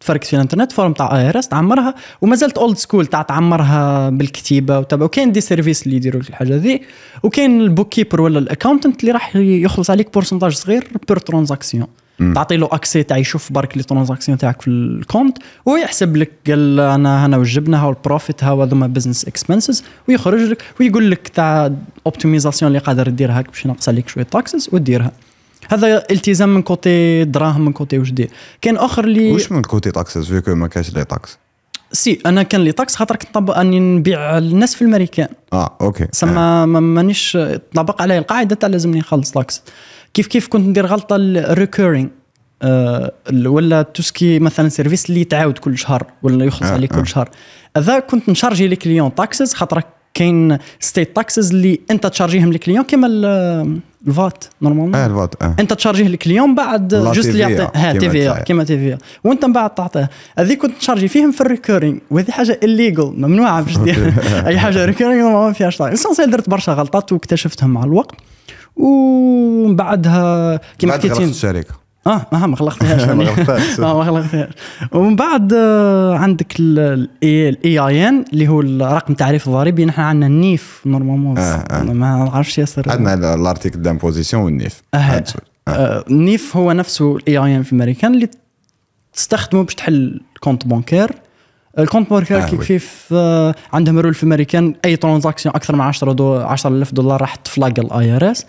تفركت في الانترنت فورم تاع اي ار اس تعمرها وما اولد سكول تاع تعمرها بالكتيبه وتبع وكاين دي سيرفيس اللي يديروا لك الحاجه ذي وكاين البوك كيبر ولا الاكونتنت اللي راح يخلص عليك بورسنتاج صغير بير ترانزاكسيون تعطي له اكسي تاع يشوف برك لي ترانزاكسيون تاعك في الكونت ويحسب لك قال انا هنا وجبنا هاو البروفيت هاو هذوما بزنس اكسبنسز ويخرج لك ويقول لك تاع اوبتمايزاسيون اللي قادر ديرها باش ينقص عليك شويه تاكسز وديرها هذا التزام من كوتي دراهم من كوتي وش دير كان اخر اللي واش من كوتي تاكسز فيكو ما كاش لي تاكس سي انا كان لي تاكس خاطر كنت نطبق اني نبيع الناس في الامريكان اه اوكي سما آه. مانيش طبق علي القاعده تاع لازمني نخلص تاكس كيف كيف كنت ندير غلطه الريكورينغ آه، ولا توسكي مثلا سيرفيس اللي يتعاود كل شهر ولا يخلص آه، عليه كل آه. شهر هذا كنت نشارجي لي كليون تاكسز خاطر كاين ستيت تاكسز اللي انت تشارجيهم للكليون كيما الفات نورمالمون اه الفات آه. انت تشارجيه للكليون بعد جوست اللي يعطيه ها تي في كيما تي في وانت من بعد تعطيه هذه كنت تشارجي فيهم في الريكورينغ وهذه حاجه الليغل ممنوعه باش دير اي حاجه ريكورينغ ما فيهاش لاسونسيال درت برشا غلطات واكتشفتهم مع الوقت ومن بعدها كيما حكيت بعد الشركه اه ما آه، ما خلقتهاش آه، ما خلقتهاش ومن بعد آه عندك الاي اي ان اللي هو الرقم التعريف الضريبي نحن عندنا النيف نورمالمون آه آه. ما نعرفش ياسر عندنا الارتيكل دامبوزيسيون والنيف أه. آه. آه. النيف هو نفسه الاي اي ان في امريكان اللي تستخدمه باش تحل كونت بانكير الكونت بانكير آه كيف آه عندهم رول في امريكان اي ترانزاكسيون اكثر من 10 10000 دولار راح تفلاج الاي ار اس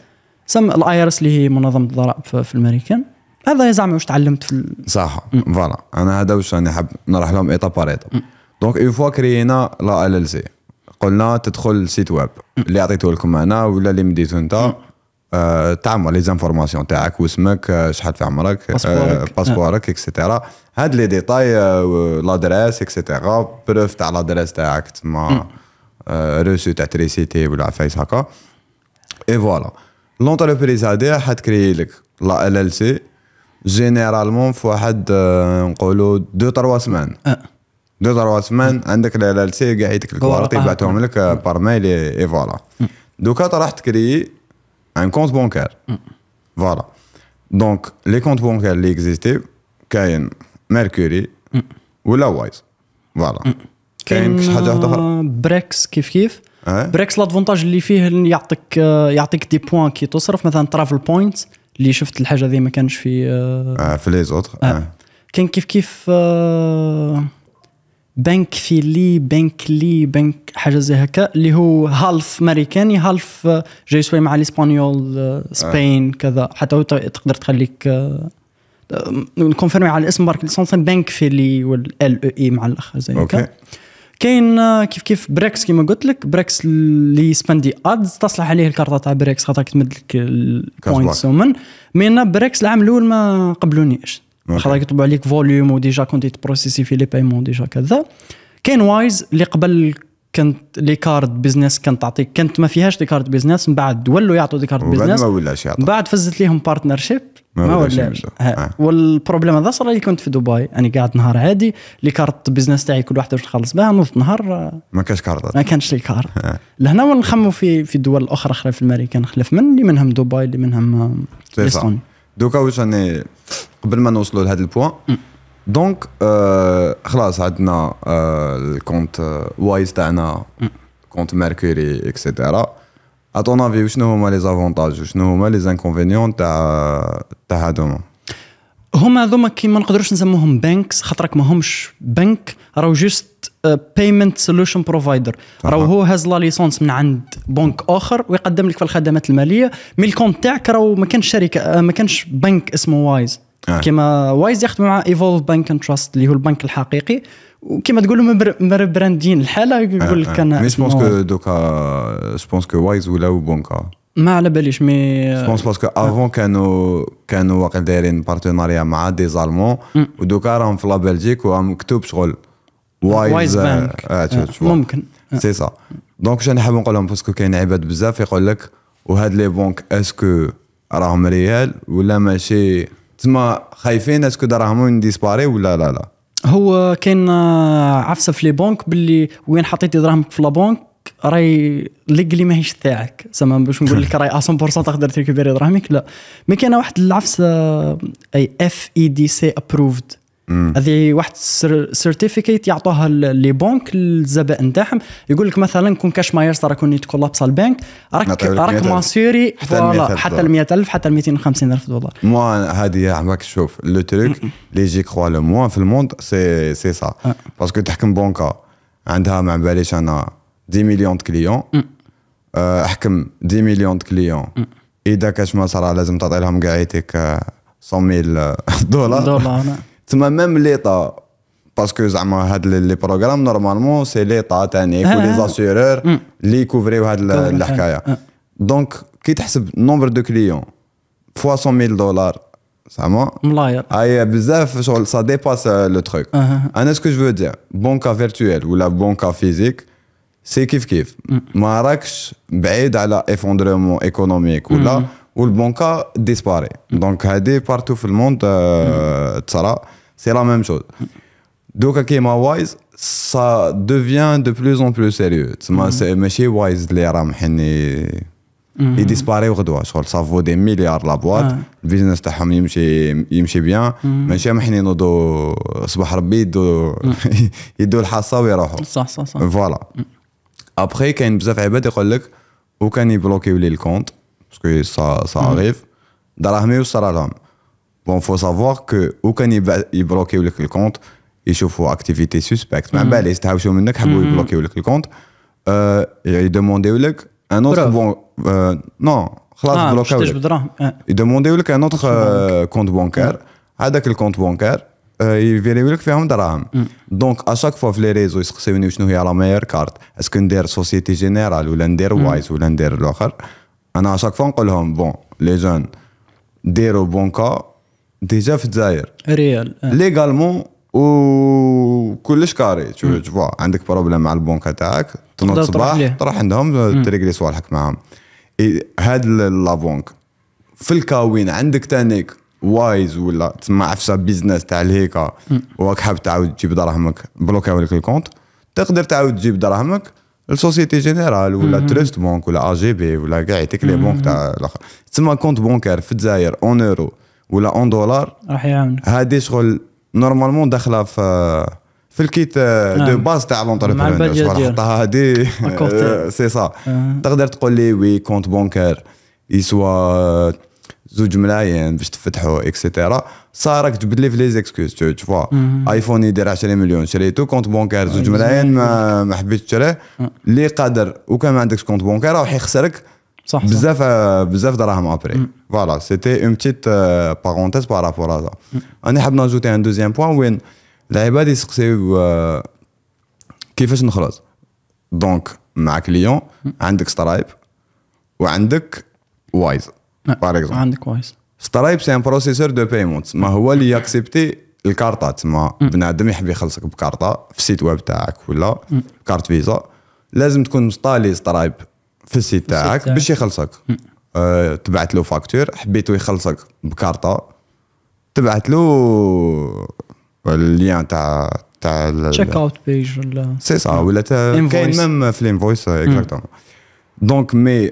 سم الاي ار اس اللي هي منظمه الضرائب في الامريكان هذا زعما واش تعلمت في ال... صح فوالا انا هذا واش راني حاب نروح لهم ايطاب بار ايطاب دونك اون فوا كرينا لا ال ال سي قلنا تدخل السيت ويب اللي عطيته لكم انا ولا اللي مديته انت آه، تعمل لي زانفورماسيون تاعك واسمك شحال في عمرك باسبورك باسبورك اكسيتيرا هاد لي ديتاي لادريس اكسيتيرا بروف تاع لادريس تاعك تما آه، روسو تاع تريسيتي ولا عفايس هكا اي فوالا لونتربريز هذه حتكري لك لا ال ال سي جينيرالمون في واحد نقولوا دو تروا سمان دو تروا سمان عندك ال ال سي كاع يتك الكوارتي بعتهم لك بار ميل اي فوالا دوكا راح تكري ان كونت بونكار فوالا دونك لي كونت بونكار اللي اكزيستي كاين ميركوري ولا وايز فوالا كاين شي حاجه اخرى بريكس كيف كيف بريكس اه؟ لادفونتاج اللي فيه يعطيك اه، يعطيك دي بوان كي تصرف مثلا ترافل بوينت اللي شفت الحاجه ذي ما كانش في اه،, اه في لي زوتر آه. كان كيف كيف آه بنك في لي بنك لي بنك حاجه زي هكا اللي هو هالف امريكاني هالف جاي شوي مع الاسبانيول سبين آه. كذا حتى هو تقدر تخليك كونفيرمي على الاسم برك ليسونس بنك في لي والال او اي مع الاخر زي هكا okay. كاين آه، كيف كيف بريكس كيما قلت لك بريكس اللي سبندي ادز تصلح عليه الكارطه تاع بريكس خاطر تمد لك البوينتس ومن مي بريكس العام الاول ما قبلونيش خاطر يطلبوا عليك فوليوم وديجا كنت تبروسيسي في لي بايمون ديجا كذا كاين وايز اللي قبل كانت لي كارد بيزنس كانت تعطيك كانت ما فيهاش لي كارد بيزنس من بعد ولوا يعطوا لي كارد بيزنس من بعد فزت ليهم بارتنرشيب ما ولا آه. والبروبليم هذا صار لي كنت في دبي انا قاعد نهار عادي لي كارت بيزنس تاعي كل واحد واش نخلص بها نوض نهار آه، ما كانش كارت ما كانش لي كارت آه. لهنا ونخمو في في دول الاخرى اخرى في الماريكان نخلف من اللي منهم دبي اللي منهم ليستون آه، دوكا واش انا قبل ما نوصلوا لهذا البوان دونك آه خلاص عندنا آه الكونت وايز تاعنا كونت ميركوري اكسيتيرا ا طون افي شنو هما لي زافونتاج وشنو هما لي زانكونفينيون تاع تاع هادوما هما هذوما كي ما نقدروش نسموهم بانكس خاطرك ماهمش بنك راهو جوست بيمنت سولوشن بروفايدر راهو هو هاز لا ليسونس من عند بنك اخر ويقدم لك في الخدمات الماليه مي الكونت تاعك راهو ما كانش شركه آه، ما كانش بنك اسمه وايز أه. كيما وايز يخدم مع ايفولف بنك اند تراست اللي هو البنك الحقيقي وكما تقولوا مربراندين الحاله آه، يقول آه. لك انا مي سبونس كو دوكا سبونس كو وايز ولاو بونكا ما على باليش مي سبونس باسكو افون كانوا كانوا واقع دايرين بارتناريا مع دي زالمون ودوكا راهم في لا بلجيك وراهم مكتوب شغل آه، وايز بانك ممكن سي سا دونك شنو نحب نقول لهم باسكو كاين عباد بزاف يقول لك وهاد لي بونك اسكو راهم ريال ولا ماشي تما خايفين اسكو دراهمهم ديسباري ولا لا لا هو كان آه، عفسه في لي بونك باللي وين حطيتي دراهمك في لا راي ليك اللي ماهيش تاعك زعما باش نقول لك راي 100% تقدر تريكوبيري دراهمك لا مي كاينه واحد العفسه آه، اي اف اي دي سي ابروفد هذه واحد سيرتيفيكيت يعطوها لي بونك الزبائن تاعهم يقول لك مثلا كون كاش مايرز راك كنت كولابسه البنك راك راك ماسيوري فوالا حتى ال 100000 حتى ال 250000 دولار مو هذه عمرك شوف لو تروك لي جي كخوا لو موان في الموند سي سي سا باسكو تحكم بنكه عندها آه، ما باليش انا 10 مليون كليون احكم 10 مليون كليون اذا كاش ما صرا لازم تعطي لهم كاع 100000 آه، دولار دولار نعم. تما ميم ليطا باسكو زعما هاد لي بروغرام نورمالمون سي ليطا تاني آه، يكون لي زاسيرور آه. اللي يكوفريو هاد آه. الحكايه دونك كي تحسب نومبر دو كليون فوا 100 دولار زعما ملاير هاي بزاف شغل سا ديباس لو تخوك انا سكو جو دير بونكا فيرتويل ولا بونكا فيزيك سي كيف كيف ما راكش بعيد على افوندرومون ايكونوميك ولا où le banca disparaît. Donc, partout dans le monde, euh, c'est la même chose. Donc, ma Wise, ça devient de plus en plus sérieux. C'est mm-hmm. Monsieur Wise, les rames, il mm-hmm. disparaît au redoua. Ça vaut des milliards la boîte. Le business de Ham, il marche bien. Mm-hmm. Mais je suis mm. Ça, ça. ربي يدو يدو الحصه voilà mm. Après, il une bzaf, il كاين بزاف عباد يقول لك وكان bloqué le compte parce que ça, ça mm-hmm. arrive, dans ou Bon, il faut savoir que aucun il bloque le compte, il chauffe une activité suspecte. Mais ben, les des ils ont bloqué le compte. Euh, ils demandent un autre. Bon, euh, non, ah, bloqué. un autre euh, compte bancaire. Mm. Avec le compte bancaire, ils viennent faire un dollar. Mm. Donc, à chaque fois, les réseaux, ils se sont venus à la meilleure carte. Est-ce qu'une des sociétés générales ou une des mm. Wise ou l'un des انا اشاك فون نقول لهم بون لي جون ديروا بونكا ديجا في الجزائر ريال آه. ليغالمون وكلش كاري تو فوا عندك بروبليم مع البونكا تاعك تنوض الصباح تروح عندهم تريكلي صوالحك معاهم هاد لابونك في الكاوين عندك تانيك وايز ولا تسمى عفسه بيزنس تاع الهيكا وراك حاب تعاود تجيب دراهمك بلوكي لك الكونت تقدر تعاود تجيب دراهمك السوسيتي جينيرال ولا تريست بونك ولا ا جي بي ولا كاع يعطيك لي بونك تاع الاخر تسمى كونت بونكار في الجزائر اون اورو ولا اون دولار راح يعاونك هادي شغل نورمالمون داخله في في الكيت دو باز تاع لونتربرونور شغل حطها هادي سي سا تقدر تقول لي وي كونت بونكار يسوا زوج ملايين باش تفتحوا اكسيتيرا صارك تبدل في لي زيكسكوز تو تو فوا ايفون يدير 20 مليون شريتو كونت بونكار زوج ملايين ما, ما حبيتش تشريه اللي قادر وكان ما عندكش كونت بونكار راح يخسرك صح بزاف بزاف دراهم ابري فوالا سيتي اون بتيت بارونتيز بارابور هذا انا حاب ناجوتي ان دوزيام بوان وين العباد يسقسيو كيفاش نخلص دونك مع كليون عندك سترايب وعندك وايز باغ اكزومبل عندك وايز سترايب سي ان بروسيسور دو بايمونت ما هو اللي ياكسبتي الكارطه تسمى بنادم يحب يخلصك بكارطه في السيت ويب تاعك ولا كارت فيزا لازم تكون مستالي سترايب في السيت تاعك باش يخلصك أه تبعت له فاكتور حبيتو يخلصك بكارطه تبعت له الليان تاع تاع تشيك اوت بيج ولا سي سا ولا كاين ميم في الانفويس اكزاكتومون دونك مي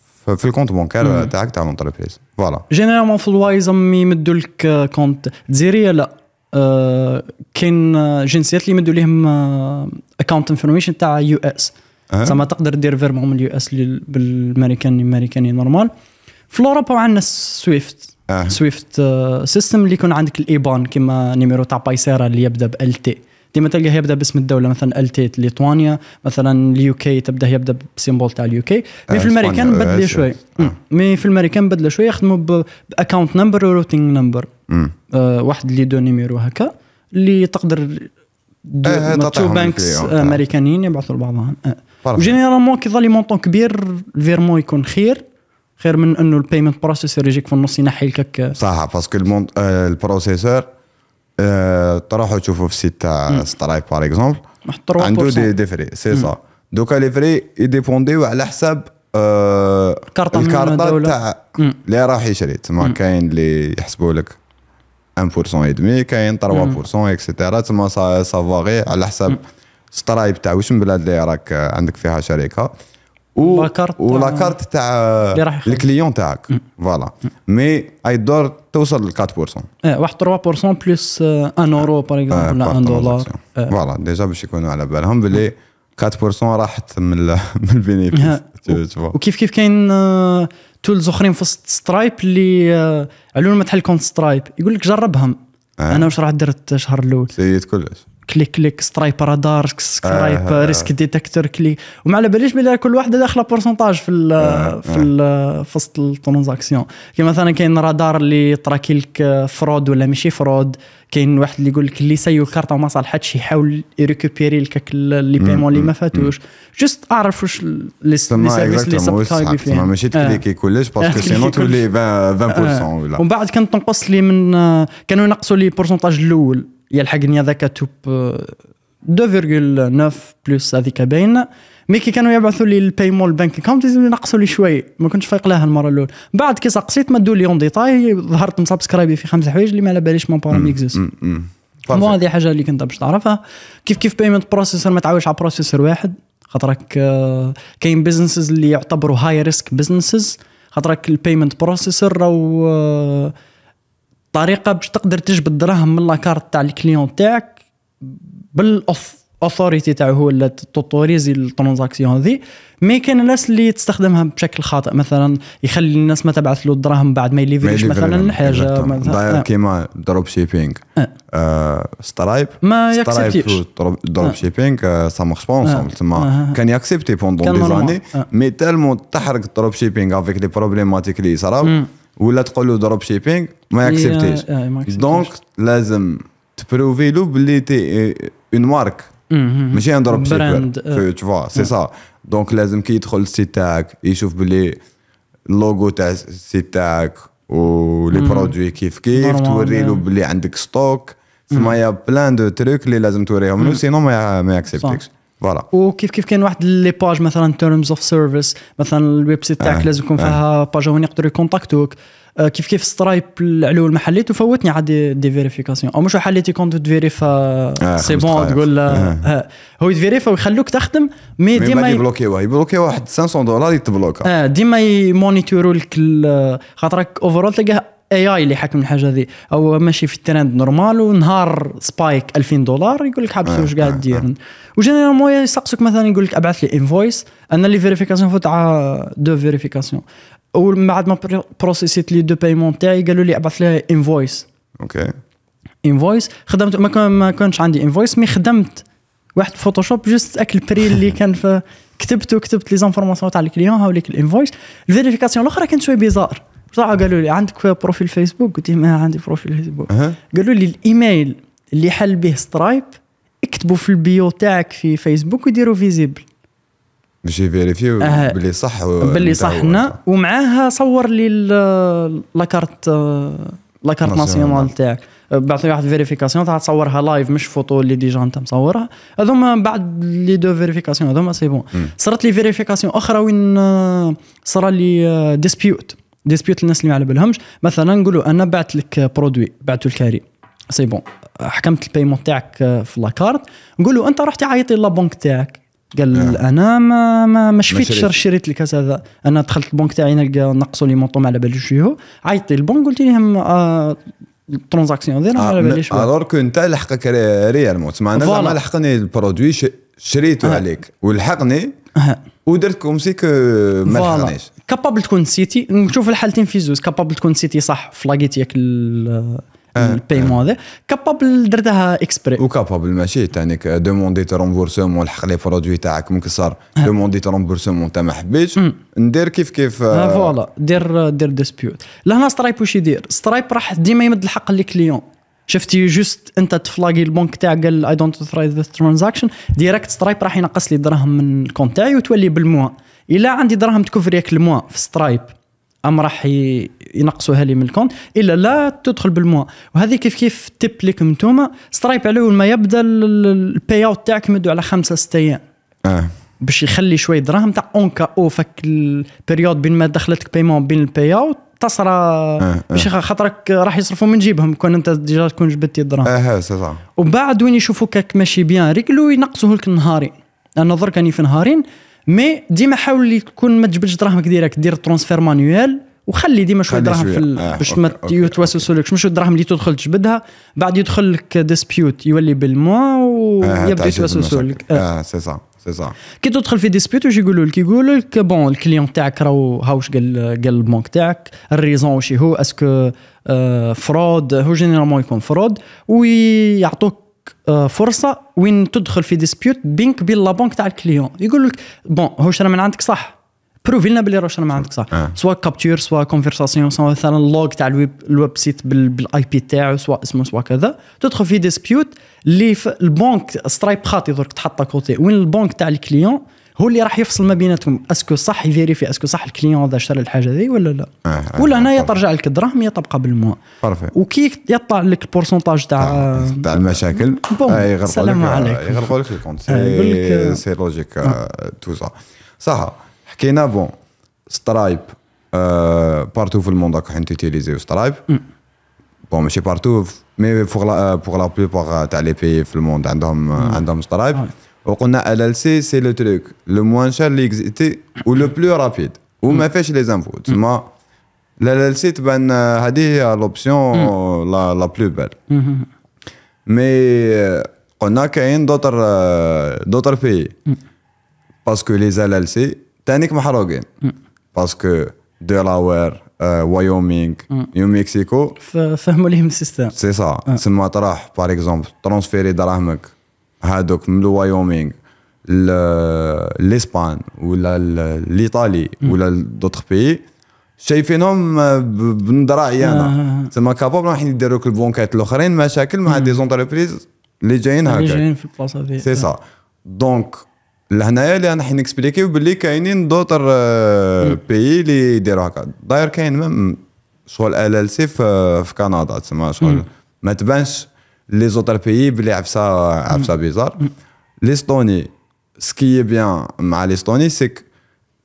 في الكونت بونكار تاعك تاع لونتربريز فوالا جينيرالمون في الوايزا يمدوا لك كونت جزائريه لا كاين جنسيات اللي يمدوا لهم اكونت انفورميشن تاع يو اس زعما تقدر دير من اليو اس بالامريكان امريكاني نورمال في اوروبا عندنا سويفت سويفت سيستم اللي يكون عندك الايبان كيما نيميرو تاع بايسيرا اللي يبدا بال تي ديما تلقاه يبدا باسم الدوله مثلا التيت ليتوانيا مثلا اليو كي تبدا يبدا بسيمبول تاع اليو كي مي في آه، الامريكان بدل آه، شوي آه. مي في الامريكان بدل شوي يخدموا باكونت نمبر وروتينغ نمبر واحد لي دو نيميرو هكا اللي تقدر تو بانكس امريكانيين يبعثوا لبعضهم وجينيرالمون كي ظل مونطون كبير الفيرمون يكون خير خير من انه البيمنت بروسيسور يجيك في النص ينحي لك صح باسكو البروسيسور تروحوا أه، تشوفوا في سيت تاع سترايك باغ اكزومبل عنده دي, فري سي سا دوكا لي فري يديبونديو على حساب أه، الكارطه الكارطه تاع اللي راح يشري تسمى كاين اللي يحسبوا لك 1% يدمي كاين 3% اكسيتيرا تسمى سافاغي على حساب سترايب تاع واش من بلاد اللي راك عندك فيها شركه و لاكارت ولاكارت تاع الكليون تاعك فوالا مي اي دور توصل ل 4% اه واحد 3% بلس 1 اورو باغ اكزومبل ولا 1 دولار فوالا ديجا باش يكونوا على بالهم بلي 4% راحت من من البينيفيس وكيف كيف كاين تولز اخرين في سترايب اللي علوم ما تحل كونت سترايب يقول لك جربهم انا واش راح درت الشهر الاول سيد كلش كليك كليك سترايب رادار سترايب آه،, آه،, آه ريسك ديتكتور كليك وما على باليش بلي كل واحده داخله بورسنتاج في الـ آه،, آه في آه في وسط الترونزاكسيون كي مثلا كاين رادار اللي تراكي لك فرود ولا ماشي فرود كاين واحد اللي يقول لك اللي سيو الكارطه وما صالحتش يحاول يريكوبيري لك لي بيمون اللي ما فاتوش جوست اعرف واش لي سيرفيس اللي سبسكرايب فيهم ماشي تكليكي كلش باسكو سينو تولي 20% ولا ومن بعد كنت تنقص لي من كانوا ينقصوا لي بورسنتاج الاول يلحقني هذاك توب 2.9 آه، بلس هذيك باينه مي كي كانوا يبعثوا لي البايمون البنك اكونت نقصوا لي شوي ما كنتش فايق لها المره الاولى بعد كي سقسيت ما لي اون ديتاي ظهرت مسبسكرايبي في خمس حوايج اللي ما على باليش مون بارام اكزيست مو هذه حاجه اللي كنت باش تعرفها كيف كيف بيمنت بروسيسور ما تعاودش على بروسيسور واحد خاطرك آه، كاين بزنسز اللي يعتبروا هاي ريسك بزنسز خاطرك البيمنت بروسيسور راهو طريقه باش تقدر تجبد دراهم من لاكارت تاع الكليون تاعك بالاوف اوثوريتي تاعو هو اللي توتوريزي الترانزاكسيون هذي مي كاين الناس اللي تستخدمها بشكل خاطئ مثلا يخلي الناس ما تبعث له الدراهم بعد ما يليفريش مثلا حاجه مثلا آه. كيما دروب شيبينغ سترايب آه. آه، ما يكسبتيش دروب شيبينغ سام مارش با تما كان يكسبتي بوندون دي زاني مي تالمون تحرق الدروب شيبينغ افيك لي بروبليماتيك اللي صراو ولا تقول له دروب إيه، شيبينغ آه، آه، ما ياكسبتيش دونك لازم تبروفي له بلي تي اون آه، مارك ماشي ان دروب شيبينغ تو فوا سي سا دونك لازم كي يدخل السيت تاعك يشوف باللي اللوغو تاع السيت تاعك ولي برودوي كيف كيف توري له بلي عندك ستوك ثم يا بلان دو تروك اللي لازم توريهم له سينو ما ياكسبتكش فوالا وكيف كيف كاين واحد لي باج مثلا تيرمز اوف سيرفيس مثلا الويب سيت تاعك أه، لازم يكون أه. فيها باج هون يقدروا يكونتاكتوك أه، كيف كيف سترايب العلو المحلي وفوتني عادي دي فيريفيكاسيون او مش حليتي كونت تفيريفا سي بون تقول هو يتفيريفا ويخلوك تخدم مي ديما يبلوكيوها يبلوكيوها واحد 500 دولار يتبلوكا ديما يمونيتورولك خاطرك اوفرول تلقاه اي اي اللي حكم الحاجه هذه او ماشي في الترند نورمال ونهار سبايك 2000 دولار يقول لك حابس آه، واش قاعد آه، دير آه. وجينيرال مو يسقسك مثلا يقول لك ابعث لي انفويس انا لي فيريفيكاسيون فوت دو فيريفيكاسيون ومن بعد ما بروسيسيت لي دو بايمون تاعي قالوا لي ابعث لي انفويس اوكي انفويس خدمت ما, ما كانش عندي انفويس مي خدمت واحد فوتوشوب جست اكل بري اللي كان في كتبته كتبت لي زانفورماسيون تاع الكليون هاوليك الانفويس الفيريفيكاسيون الاخرى كانت شويه بيزار بصراحه قالوا لي عندك بروفيل فيسبوك قلت ما آه، عندي بروفيل فيسبوك أه. قالوا لي الايميل اللي حل به سترايب اكتبوا في البيو تاعك في فيسبوك وديروا فيزيبل باش يفيريفيو آه. باللي صح باللي صحنا ومعاها صور لي لاكارت آه، لاكارت ناسيونال تاعك أه، بعث لي واحد فيريفيكاسيون تاع تصورها لايف مش فوتو اللي ديجا انت مصورها هذوما بعد لي دو فيريفيكاسيون هذوما سي بون صرت لي فيريفيكاسيون اخرى وين صرا لي ديسبيوت ديسبيوت الناس اللي ما على بالهمش مثلا نقولوا انا بعت لك برودوي بعته الكاري سي بون حكمت البيمون تاعك في لاكارت نقولوا انت رحت عيطي للبنك تاعك قال آه. انا ما ما ما شفيتش شريت لك هذا انا دخلت البنك تاعي نلقى نقصوا لي مونطو ما على باليش فيه عيطت للبنك قلت لهم آه الترانزاكسيون ديالها آه، على باليش الوغ كو انت لحقك ريالمون تسمع انا زعما لحقني البرودوي شريته آه. عليك ولحقني آه. ودرت كوم سي كو ما لحقنيش كابابل تكون سيتي نشوف الحالتين في زوز كابابل تكون سيتي صح فلاقيت ياك البيمون آه. آه. هذا كابابل درتها اكسبري وكابابل ماشي تانيك دوموندي ترومبورسمون الحق لي برودوي تاعك مكسر دوموندي ترومبورسمون انت ما حبيتش ندير كيف كيف آه، فوالا دير دير ديسبيوت لهنا سترايب واش يدير سترايب راح ديما يمد الحق للكليون شفتي جوست انت تفلاقي البنك تاعك قال اي دونت اوثرايز ذا ترانزاكشن ديريكت سترايب راح ينقص لي دراهم من الكونت تاعي وتولي بالموان الا عندي دراهم تكفر ياك الموا في سترايب ام راح ينقصوها لي من الكونت الا لا تدخل بالموا وهذه كيف كيف تيب لكم نتوما سترايب على اول ما يبدا البي اوت تاعك مدو على خمسة ستة ايام اه باش يخلي شويه دراهم تاع اون كا او فك البيريود بين ما دخلتك بيمون بين البي اوت تصرى آه باش آه. خاطرك راح يصرفوا من جيبهم كون انت ديجا تكون جبت الدراهم اه سي صح وبعد وين يشوفوك ماشي بيان ريكلو ينقصوه لك نهارين انا درك راني في نهارين مي ديما حاول اللي تكون ما تجبدش دراهمك ديريكت دير ترونسفير مانويل وخلي ديما شويه دراهم في آه. باش ما يتوسوسولكش مش الدراهم اللي تدخل تجبدها بعد يدخل لك ديسبيوت يولي بالموا آه، ويبدا آه يتوسوسولك اه, آه. سي سا سي سا كي تدخل في ديسبيوت واش يقولوا لك يقولوا لك بون الكليون تاعك راهو هاوش قال قال البنك تاعك الريزون واش هو اسكو آه فرود هو جينيرالمون يكون فرود ويعطوك آه، فرصه وين تدخل في ديسبيوت بينك بين لا بنك تاع الكليون يقول لك بون هو شرا من عندك صح بروفي لنا باللي راه شرا من عندك صح سوا آه. سواء كابتور سواء كونفرساسيون سواء مثلا لوغ تاع الويب الويب سيت بالاي بي تاعو سواء اسمه سواء كذا تدخل في ديسبيوت اللي البنك سترايب خاطي درك تحط كوتي وين البنك تاع الكليون هو اللي راح يفصل ما بيناتهم اسكو صح يفيريفي اسكو صح الكليون هذا اشترى الحاجه ذي ولا لا آه, آه، ولا هنايا ترجع لك الدراهم يا تبقى بالموا وكي يطلع لك البورسونتاج تاع تاع المشاكل آه، السلام آه سلام عليك لك الكونت آه سي لوجيك تو سا صح حكينا بون سترايب بارتو في الموند راك حين تيتيليزيو سترايب بون ماشي بارتو مي فور لا بور لا بلوبار تاع لي بي في الموند عندهم عندهم سترايب Ou a LLC, c'est le truc le moins cher qui ou le plus rapide. Ou mm. ma fèche les infos. Mm. Tu vois, l'LLC, l'option mm. la plus belle. Mais euh, on a autre euh, d'autres pays. Parce que les LLC, t'as pas de Parce que Delaware, euh, Wyoming, New Mexico. C'est ça. Ah. C'est ça. C'est ça. C'est ça. C'est Par exemple, transférer هادوك من الوايومينغ الاسبان ولا الايطالي ولا دوطخ بيي شايفينهم بنظره آه. عيانه تسمى كابابل راح لك البونكات الاخرين مشاكل مع دي زونتربريز اللي جايين هكا اللي جايين في البلاصه دي سي سا دونك لهنايا اللي راح نكسبليكيو باللي كاينين دوتر آه، بيي اللي يديروا هكا داير كاين شغل ال ال سي في آه، كندا تسمى شغل ما تبانش لي زوتر بيي بلي عفسه عفسه بيزار l'estonie ce بيان مع l'estonie c'est que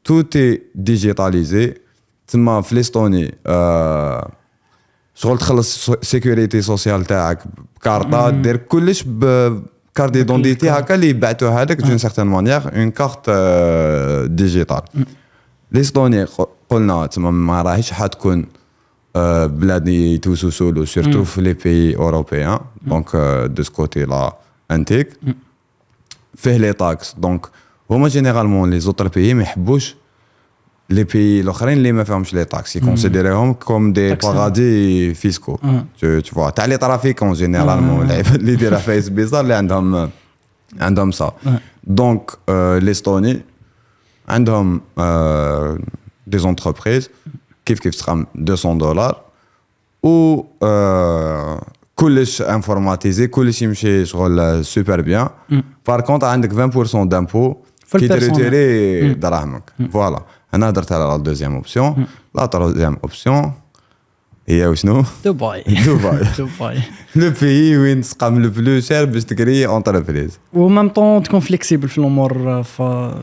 tout est digitalisé تما في l'estonie آه، شغل تخلص سيكوريتي سوسيال تاعك بكارطه دير كلش كارت ديدونتيتي هكا اللي بعثوها لك دون سارتان مانيير اون كارت ديجيتال ليستوني قلنا تما ما راهيش حتكون euh, tout surtout mm. les pays européens, mm. donc euh, de ce côté-là, antique, mm. fait les taxes. Donc, moi, généralement, les autres pays, mais les pays qui les font les taxes ils considèrent hum comme des hein. paradis fiscaux tu, vois, tu vois t'as les trafiquants généralement les les c'est bizarre les andam ça donc euh, l'Estonie andam euh, des entreprises qui a 200 dollars ou qui a été informatisé, qui a été super bien. Mm. Par contre, il y a 20% d'impôts qui te retirent mm. de la RAM. Mm. Voilà. Il la deuxième option. La troisième option, c'est Dubaï. Dubaï. Le pays où il y le plus cher pour créer une entreprise. En même temps, tu es flexible pour le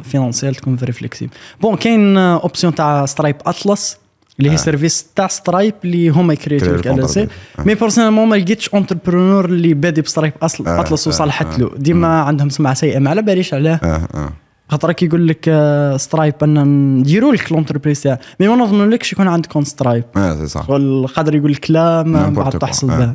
financier, Tu es flexible. Bon, quelle euh, option tu Stripe Atlas? اللي هي آه. سيرفيس تاع سترايب اللي هما كريتو الكالاسي سي آه. مي بيرسونالمون ما لقيتش اونتربرونور اللي بادي بسترايب اصل آه. اطلس آه، وصلحت آه. له ديما عندهم سمعه سيئه ما على باليش علاه خاطر يقول لك سترايب ان نديروا لك لونتربريز تاعك مي ما نظنلكش يكون عندكم سترايب اه سي صح خاطر يقول لك لا ما بعد تحصل به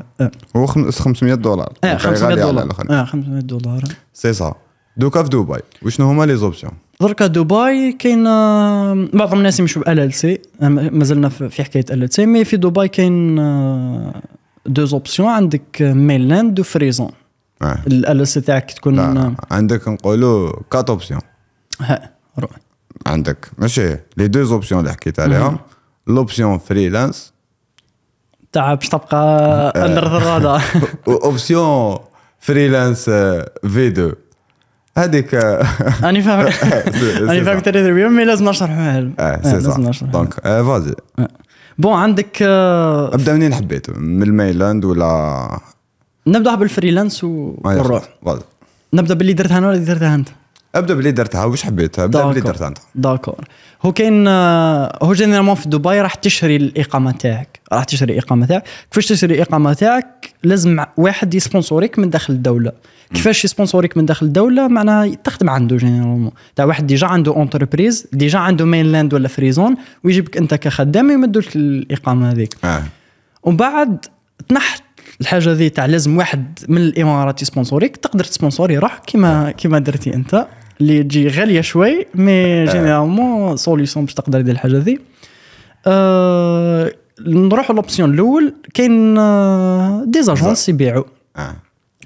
هو 500 دولار اه 500 دولار اه 500 دولار سي صح دوكا في دبي وشنو هما لي زوبسيون دركا دبي كاين آه، معظم الناس يمشوا ال ال سي مازلنا في حكايه ال ال سي مي في دبي كاين دو آه، زوبسيون عندك ميلاند وفريزون فريزون ال ال سي تاعك تكون آه، عندك نقولوا كات اوبسيون ها روح عندك ماشي لي دو زوبسيون اللي حكيت عليهم لوبسيون فريلانس تاع باش تبقى اندر الرادار اوبسيون فريلانس في 2 هذيك انا فاهم إيه، انا فاهم تاريخ الرياضه مي لازم نشرحوها اه إيه، إيه، لازم صح دونك فازي بون عندك آه، ابدا منين حبيت من الميلاند ولا نبدا بالفريلانس آه، ونروح نبدا باللي درتها انا ولا درتها انت ابدا باللي درتها واش حبيتها ابدا باللي درتها انت داكور هو كاين آه، هو جينيرالمون في دبي راح تشري الاقامه تاعك راح تشري الاقامه تاعك كيفاش تشري الاقامه تاعك لازم واحد يسبونسوريك من داخل الدوله كيفاش يسبونسوريك من داخل الدوله معناها تخدم عنده جينيرالمون تاع واحد ديجا عنده اونتربريز ديجا عنده مينلاند ولا فريزون ويجيبك انت كخدام يمدولك الاقامه هذيك آه. ومن بعد تنحت الحاجه ذي تاع لازم واحد من الامارات يسبونسوريك تقدر تسبونسوري روحك كيما آه. كيما درتي انت اللي تجي غاليه شوي مي جينيرالمون سوليسيون باش تقدر دير الحاجه ذي أه نروحوا لوبسيون الاول كاين ديزاجونس يبيعوا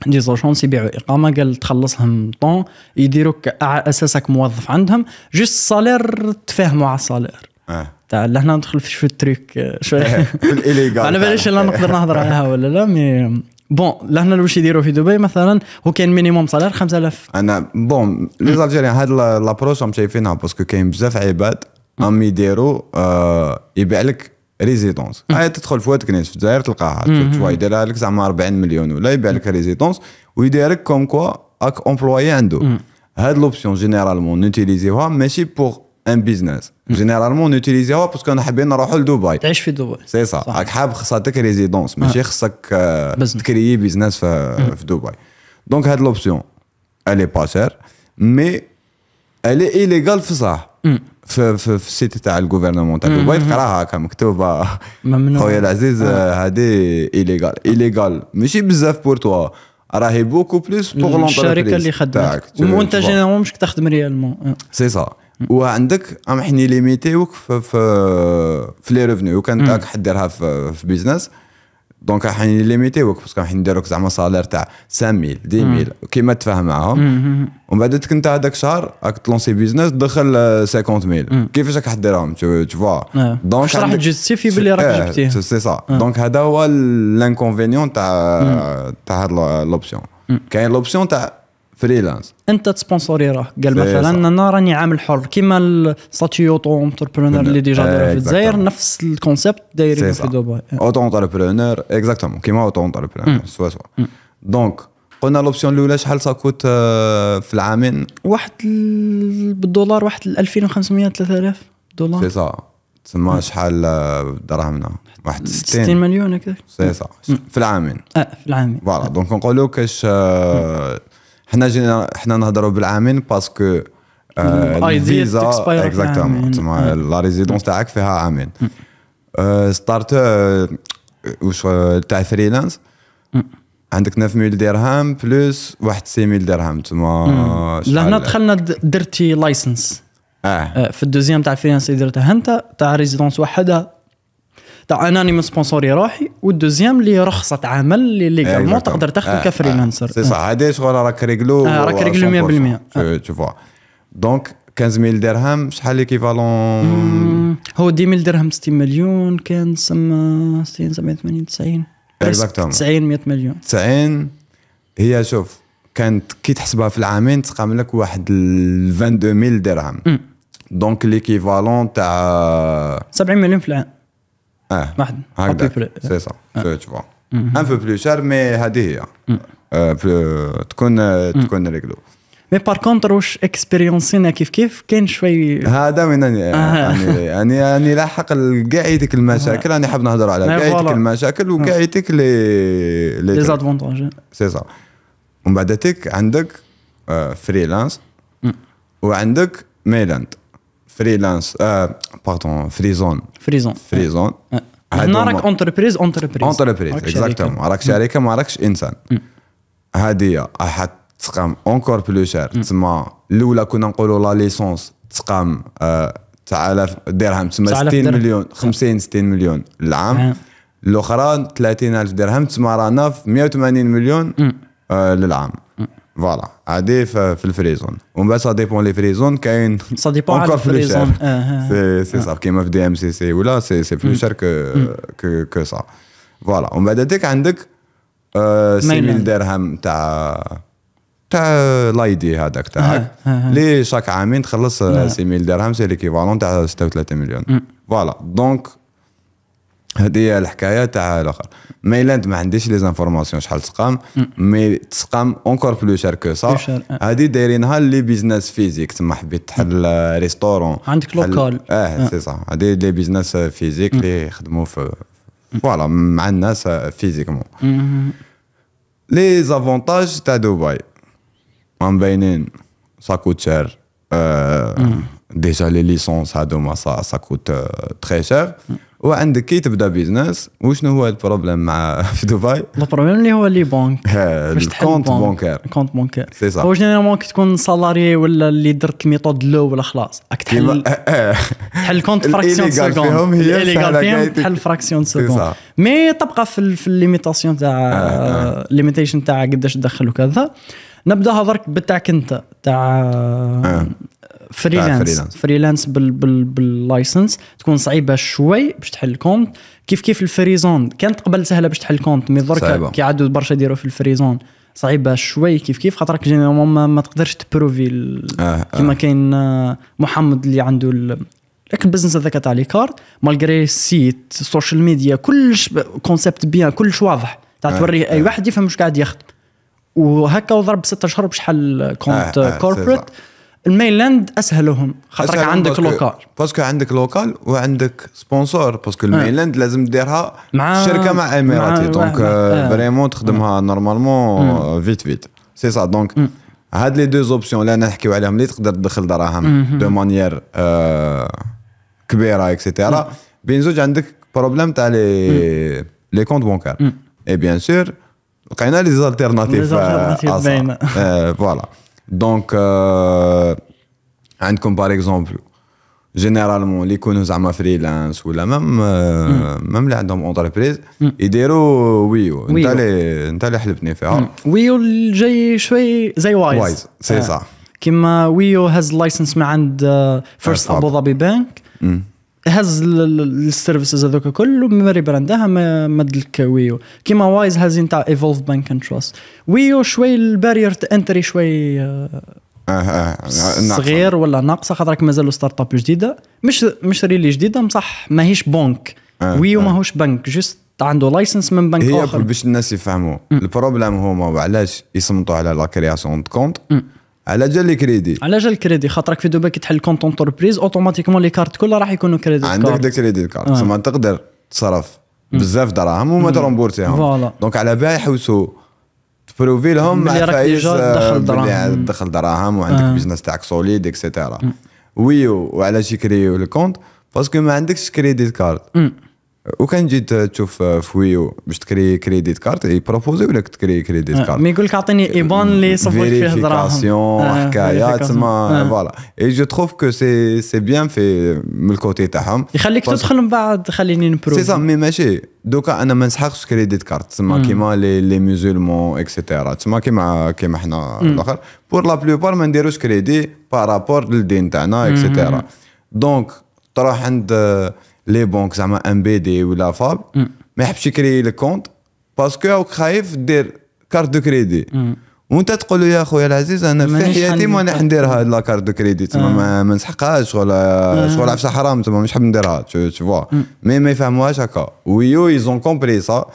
دي زاجونس يبيعوا اقامه قال تخلصهم طون يديروك على اساسك موظف عندهم جوست السالير تفاهموا على السالير آه. تاع لهنا ندخل في شويه تريك آه، شويه على باليش انا نقدر نهضر عليها ولا لا مي بون لهنا واش يديروا في دبي مثلا هو كاين مينيموم سالير 5000 انا بون لي زالجيريان هاد لابروش راهم شايفينها باسكو كاين بزاف عباد هم يديروا آه، يبيع لك ريزيدونس هاي تدخل في واد كنيس في الجزائر تلقاها تو يديرها لك زعما 40 مليون ولا يبيع لك ريزيدونس ويدير لك كوم كوا اك امبلوي عنده هاد لوبسيون جينيرالمون نوتيليزيوها ماشي بوغ ان بيزنس جينيرالمون نوتيليزيوها باسكو حابين نروحوا لدبي تعيش في دبي سي صح راك حاب خصك ريزيدونس ماشي آه. خصك آه، تكريي بيزنس في, في دبي دونك هاد لوبسيون الي با سير مي الي ايليغال في صح في, في, في السيت تاع الغوفرنمون تاع دبي تقراها هكا مكتوبه ممنوع خويا العزيز آه. هادي ايليغال ايليغال ماشي بزاف بور توا راهي بوكو بلوس بوغ الشركه اللي خدمتك وانت جينيرالمون مش تخدم ريالمون سي سا وعندك راهم حني ليميتيوك في في, في لي ريفنيو وكان تاعك حديرها في بيزنس دونك راح يعني وك باسكو راح نديروك زعما سالير تاع 5000 10000 كيما تفاهم معاهم ومن بعد انت هذاك الشهر راك تلونسي بيزنس دخل 50000 كيفاش راك حديرهم تو فوا آه. دونك راح تجستيفي باللي راك إيه، جبتيه سي سا آه. دونك هذا هو الانكونفينيون تاع تاع هاد لوبسيون كاين لوبسيون تاع فريلانس انت تسبونسوري راه قال مثلا انا راني عامل حر كيما الستاتيو اوتو انتربرونور اللي ديجا دايره في آه، الجزائر نفس الكونسيبت داير في دبي إيه. اوتو انتربرونور اكزاكتومون كيما اوتو انتربرونور سوا سوا دونك قلنا لوبسيون الاولى شحال ساكوت euh, في العامين واحد بالدولار واحد 2500 3000 دولار سي سا تسمى شحال آه، دراهمنا واحد 60 60 مليون هكذا سي سا في العامين اه في العامين فوالا دونك نقولوا كاش آه، حنا جينا حنا نهضروا بالعامين باسكو الفيزا اكزاكتومون تسمى لا ريزيدونس تاعك فيها عامين ستارت mm. آه، آه، واش آه، تاع فريلانس mm. عندك 9000 درهم بلوس واحد 6000 درهم تسمى mm. لهنا دخلنا درتي لايسنس اه في الدوزيام تاع فريلانس اللي درتها انت تاع ريزيدونس وحدها تاع اناني من سبونسوري روحي والدوزيام اللي رخصه عمل اللي ليغالمون أيوة، تقدر تخدم آه، كفريلانسر آه، سي صح هذا شغل راك آه، ريغلو راك ريغلو 100% تو فوا دونك 15000 درهم شحال ليكيفالون هو 10000 درهم 60 مليون كان سما 60 70 80 90 90 100 مليون 90 هي شوف كانت كي تحسبها في العامين تقام لك واحد 22000 درهم دونك ليكيفالون تاع 70 مليون في العام اه واحد هكذا سي سا tu ان بو بلو شار مي هذه هي إيه، تكون تكون ريغلو مي بار كونتر واش اكسبيريونسينا كيف كيف كاين شوي هذا وين راني راني آه. انا لاحق كاع يديك المشاكل راني آه. حاب نهضر على كاع آه، يديك المشاكل وكاع يديك لي لي زادفونتاج سي سا ومن بعد تيك عندك فريلانس وعندك ميلاند فريلانس آه باردون فريزون فريزون فريزون هنا راك اونتربريز اونتربريز اونتربريز اكزاكتومون راك شركه ما راكش انسان هذه راح تقام اونكور بلو شير تسمى الاولى كنا نقولوا لا ليسونس تقام آه درهم تسمى 60 مليون 50 60 مليون العام الاخرى 30000 درهم تسمى رانا في 180 مليون آه للعام فوالا عادي في الفريزون ومن بعد سا ديبون لي فريزون كاين سا ديبون على الفريزون سي سي صاف كيما في دي ام سي سي ولا سي سي بلو شير كو كو كو سا فوالا ومن بعد هذاك عندك 6000 درهم تاع تاع لايدي هذاك تاعك اللي شاك عامين تخلص 6000 درهم سي ليكيفالون تاع 36 مليون فوالا دونك هذه هي الحكايه تاع الاخر مي الا ما عنديش لي زانفورماسيون شحال تسقام مي تسقام اونكور بلو شار كو سا هادي دايرينها لي بيزنس فيزيك تما حبيت تحل ريستورون عندك لوكال اه سي صا هادي لي بيزنس فيزيك اللي يخدموا في فوالا مع الناس فيزيكمون لي زافونتاج تاع دبي مبينين سا كوت شير ديجا لي ليسونس هادوما سا كوت تري شير وعندك كي تبدا بيزنس وشنو هو البروبليم مع في دبي؟ البروبليم اللي هو لي بونك باش كونت بونكير كونت بونكير سي صح هو جينيرالمون كي تكون سالاري ولا اللي درت الميثود لو ولا خلاص راك تحل إيه. تحل كونت فراكسيون سكوند فيهم هي فيهم تحل فراكسيون سكوند مي تبقى في, في الليميتاسيون تاع الليميتيشن آه، آه. آه، تاع قداش تدخل وكذا نبدا هضرك بتاعك انت تاع فريلانس فريلانس باللايسنس تكون صعيبه شوي باش تحل كونت كيف كيف الفريزون كانت قبل سهله باش تحل كونت مي درك كي عادوا برشا يديروا في الفريزون صعيبه شوي كيف كيف خاطرك جينيرالمون ما, ما تقدرش تبروفي آه،, آه كيما كاين آه، محمد اللي عنده لكن البزنس هذاك تاع لي كارت مالغري السيت السوشيال ميديا كلش كونسيبت بيان كلش واضح تاع توري آه. اي آه. واحد يفهم واش قاعد يخدم وهكا وضرب ستة اشهر بشحال كونت كوربريت المينلاند اسهلهم لهم أسهل عندك لوكال باسكو عندك لوكال وعندك سبونسور باسكو آه. المينلاند لازم ديرها مع شركه مع اميراتي دونك فريمون تخدمها نورمالمون فيت فيت سي سا دونك هاد لي دو زوبسيون اللي انا نحكيو عليهم اللي تقدر تدخل دراهم دو مانيير euh, كبيره اكسيتيرا بين زوج عندك بروبليم تاع لي لي كونت بونكار اي بيان سور لقينا لي زالتيرناتيف فوالا دونك عندكم باغ اكزومبل جينيرالمون اللي يكونوا زعما فريلانس ولا مام مام اللي عندهم اونتربريز يديروا ويو انت اللي انت اللي حلبتني فيها ويو الجاي شوي زي وايز وايز سي صح كيما ويو هاز لايسنس من عند فيرست ابو ظبي بانك هز السيرفيسز هذوك كله ميموري براندها مد ويو كيما وايز هز تاع ايفولف بانك اند تراست ويو شوي البارير انتري شوي آه آه, آه، صغير ولا ناقصه خاطرك مازالوا ستارت اب جديده مش مش ريلي جديده بصح ماهيش بنك آه، آه. ويو ماهوش بنك جست عنده لايسنس من بنك هي اخر باش الناس يفهموا البروبليم هما وعلاش يصمتوا على لا كرياسيون دو كونت على جال كريدي على جال الكريدي خاطرك في دبي كي تحل كونت اونتربريز اوتوماتيكمون لي كارت كلها راح يكونوا كريدي عندك دي كريدي كارت آه. تقدر تصرف بزاف دراهم وما ترمبورتيهم فوالا دونك على بالي يحوسوا تبروفي لهم مع فايز آه، دخل دراهم وعندك آه. بيزنس تاعك سوليد اكسيتيرا وي وعلاش يكريو الكونت باسكو ما عندكش كريدي كارد وكان جيت تشوف فويو باش تكري كريديت كارت يبروبوزي ولا تكري كريديت آه، كارت ما يقول لك اعطيني آه، ايبان اللي صفوت فيه دراهم حكايه تسمى فوالا اي جو تروف كو سي سي بيان في من الكوتي تاعهم يخليك تدخل من بعد خليني نبروف سي صا مي ماشي دوكا انا ما نسحقش كريديت كارت تسمى كيما لي لي ميزولمون اكسيتيرا تسمى كيما كيما حنا الاخر بور لا بلوبار ما نديروش كريدي بارابور للدين تاعنا اكسيتيرا دونك تروح عند لي بونك زعما ام بي دي ولا فاب ما يحبش يكري لك كونت باسكو خايف دير كارت دو كريدي وانت تقول له يا خويا العزيز انا في حياتي ما نحب ندير هاد لا كارت دو كريدي تما آه. ما نسحقهاش ولا شغل عفسه حرام تما مش حاب نديرها تو فوا مي ما يفهموهاش هكا ويو يزون كومبري سا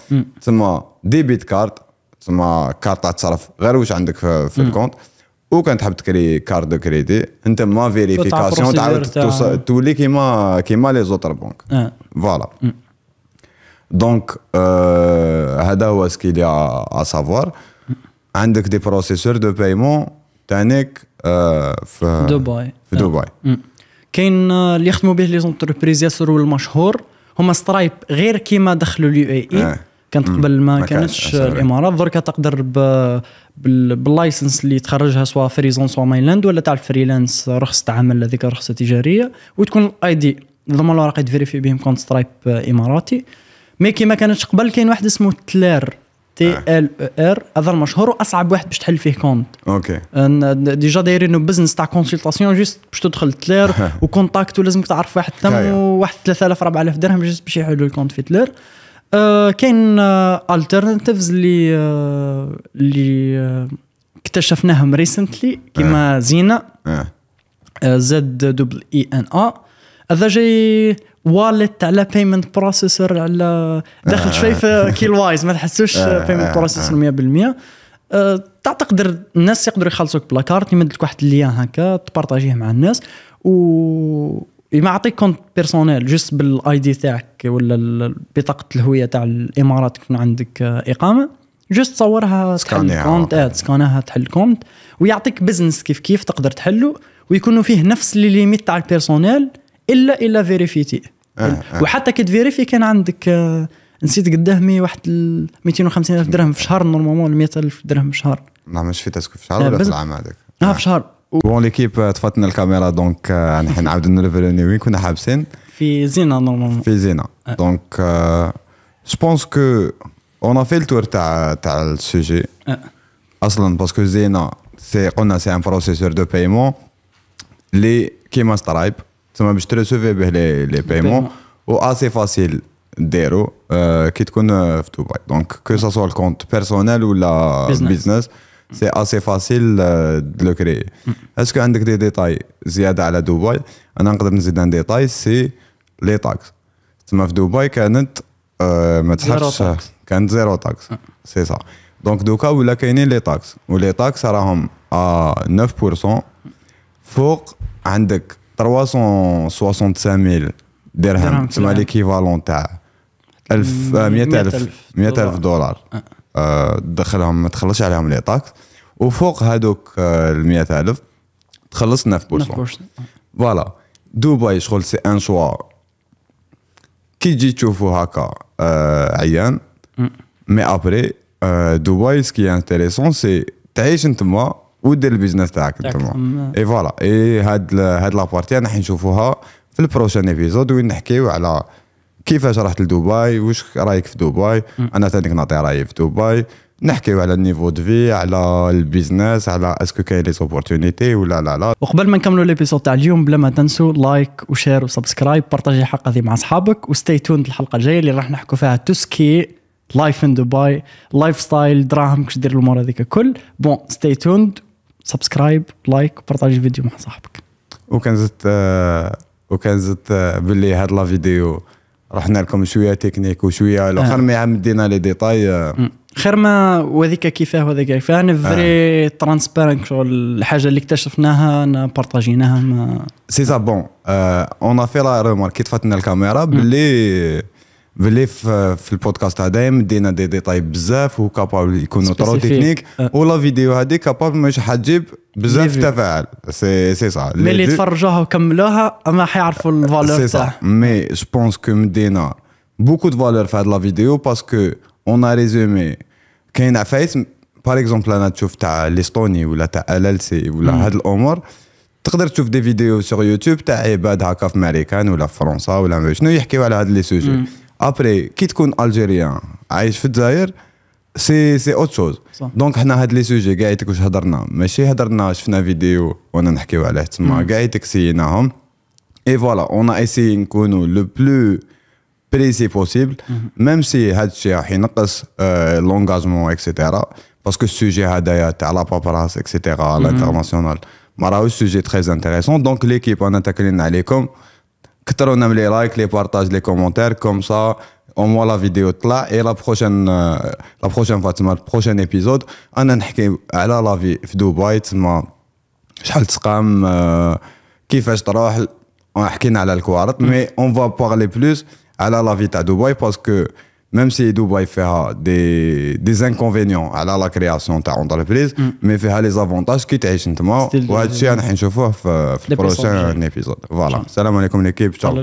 تما ديبيت كارت تما كارت تاع تصرف غير واش عندك في, في الكونت وكان تحب تكري كارد دو كريدي انت ما فيريفيكاسيون تعاود تولي كيما كيما لي زوتر بونك فوالا دونك هذا هو سكيليا ا سافوار عندك دي بروسيسور دو بايمون تانيك في دبي في دبي كاين اللي يخدموا به لي زونتربريز ياسر والمشهور هما سترايب غير كيما دخلوا اليو اي اي كانت قبل ما, ما كانتش الامارات دركا تقدر باللايسنس اللي تخرجها سواء فريزون سواء مايلاند ولا تاع الفريلانس رخصه عمل هذيك رخصه تجاريه وتكون الاي دي ضمن الورقي تفيريفي بهم كونت سترايب اماراتي مي كيما كانتش قبل كاين واحد اسمه تلير تي ال ار هذا المشهور واصعب واحد باش تحل فيه كونت اوكي ديجا دايرين بزنس تاع كونسلتاسيون جوست باش تدخل تلير وكونتاكت ولازمك تعرف واحد ثم وواحد 3000 4000 درهم جوست باش يحلوا الكونت في تلير آه، كاين الترناتيفز آه، اللي آه، اللي اكتشفناهم ريسنتلي كيما زينه زد دبل اي ان ا هذا جاي واليت على بيمنت بروسيسور على داخل شوي في كيل وايز ما تحسوش بيمنت بروسيسور 100% تاع تقدر الناس يقدروا يخلصوك بلاكارت يمد لك واحد الليان هكا تبارطاجيه مع الناس و إيه، ما يعطيك كونت بيرسونيل جست بالاي دي تاعك ولا بطاقه الهويه تاع الامارات يكون عندك آه، اقامه جست صورها تحل كونت آه سكانها تحل كونت ويعطيك بزنس كيف كيف تقدر تحله ويكونوا فيه نفس لي ليميت تاع البيرسونيل الا الا فيريفيتي آه آه. وحتى كي تفيريفي كان عندك آه، نسيت قداه مي واحد 250 الف درهم في شهر نورمالمون 100 الف درهم في شهر نعم مش في تسكو في شهر آه، ولا في العام هذاك اه في شهر Bon, l'équipe à euh, toute la caméra donc on va de re le weekend on a habsen fi zena normalement fi zena donc euh, je pense que on a fait le tour تاع le sujet اصلا parce que zena c'est on a c'est un processeur de paiement les qui est stripe comme acheter ce faire ben, les paiements et assez facile d'iree quand tu connais dubay donc que ça soit le compte personnel ou la business سي اسي فاسيل دو لو كري اسكو عندك دي ديتاي زياده على دبي انا نقدر نزيد ان ديتاي سي لي تاكس تما في دبي كانت ما تحرش كانت زيرو تاكس سي سا دونك دوكا ولا كاينين لي تاكس ولي تاكس راهم ا 9% فوق عندك 365000 درهم تما ليكيفالون تاع 1000 100000 100000 دولار أه. تدخلهم ما تخلصش عليهم لي طاكس وفوق هذوك ال 100000 تخلص 9% فوالا دبي شغل سي ان شوا كي تجي تشوفو هكا آه عيان مي ابري آه دبي سكي انتيريسون سي تعيش انتما ودير البيزنس تاعك انتما اي فوالا اي هاد هاد لابارتي انا حنشوفوها في البروشان ايبيزود وين نحكيو على كيفاش رحت لدبي واش رايك في دبي انا ثاني نعطي رايي في دبي نحكيو على النيفو دو في على البيزنس على اسكو كاين لي زوبورتونيتي ولا لا لا وقبل ما نكملوا ليبيسود تاع اليوم بلا ما تنسوا لايك وشير وسبسكرايب بارطاجي الحلقه هذه مع اصحابك وستي توند الحلقه الجايه اللي راح نحكوا فيها توسكي لايف ان دبي لايف ستايل دراهم كش دير الامور هذيك الكل بون ستي توند سبسكرايب لايك بارطاجي الفيديو مع صاحبك وكان زدت آه وكان زدت آه باللي هاد لا فيديو رحنا لكم شويه تكنيك وشويه الاخر آه. ما عم دينا لي ديتاي آه. خير ما وذيك كيفاه وذيك كيفاه انا فري آه. ترانسبيرنت شغل الحاجه اللي اكتشفناها انا بارطاجيناها ما سي سا بون اون افي لا رومارك كي طفاتنا الكاميرا باللي بلي آه، في البودكاست هذايا مدينا دي ديتاي طيب بزاف وكابابل يكونوا ترو تكنيك ولا فيديو هذيك كابابل مش حتجيب بزاف تفاعل سي سي صح مي اللي تفرجوها وكملوها ما حيعرفوا الفالور تاعها مي جو بونس كو مدينا بوكو دو فالور في هاد لا فيديو باسكو اون ا ريزومي كاين عفايس باغ اكزومبل انا تشوف تاع ليستوني ولا تاع ال ال سي ولا هاد الامور تقدر تشوف دي فيديو سور يوتيوب تاع عباد هكا في امريكان ولا في فرنسا ولا شنو يحكيو على هاد لي سوجي Après, quitte qu'on soit algérien, c'est autre chose. Donc, on a eu les sujets, on a eu les sujets de la vidéo, on a eu les sujets de la Et voilà, on a essayé de nous faire le plus plaisir possible, hmm. même si on a eu l'engagement, etc. Parce que le sujet de la vidéo est à la paparasse, etc., à hmm. l'international. Mais c'est un sujet très intéressant. Donc, l'équipe, on a eu les sujets de la que tu en as les likes, les partages, les commentaires, comme ça, on voit la vidéo là et la prochaine, la prochaine fois tu le prochain épisode. On en a qui la vie à Dubaï, c'est moi. Je te demande qui fait. Je te rappelle. On a qui est allé à Al mais on va parler plus à la la vie à Dubaï parce que même si il fait faire des inconvénients à la création de l'entreprise, mm. mais il a les avantages qui C'est en train de se faire dans le prochain épisode. Voilà. Salam alaikum l'équipe. Ciao.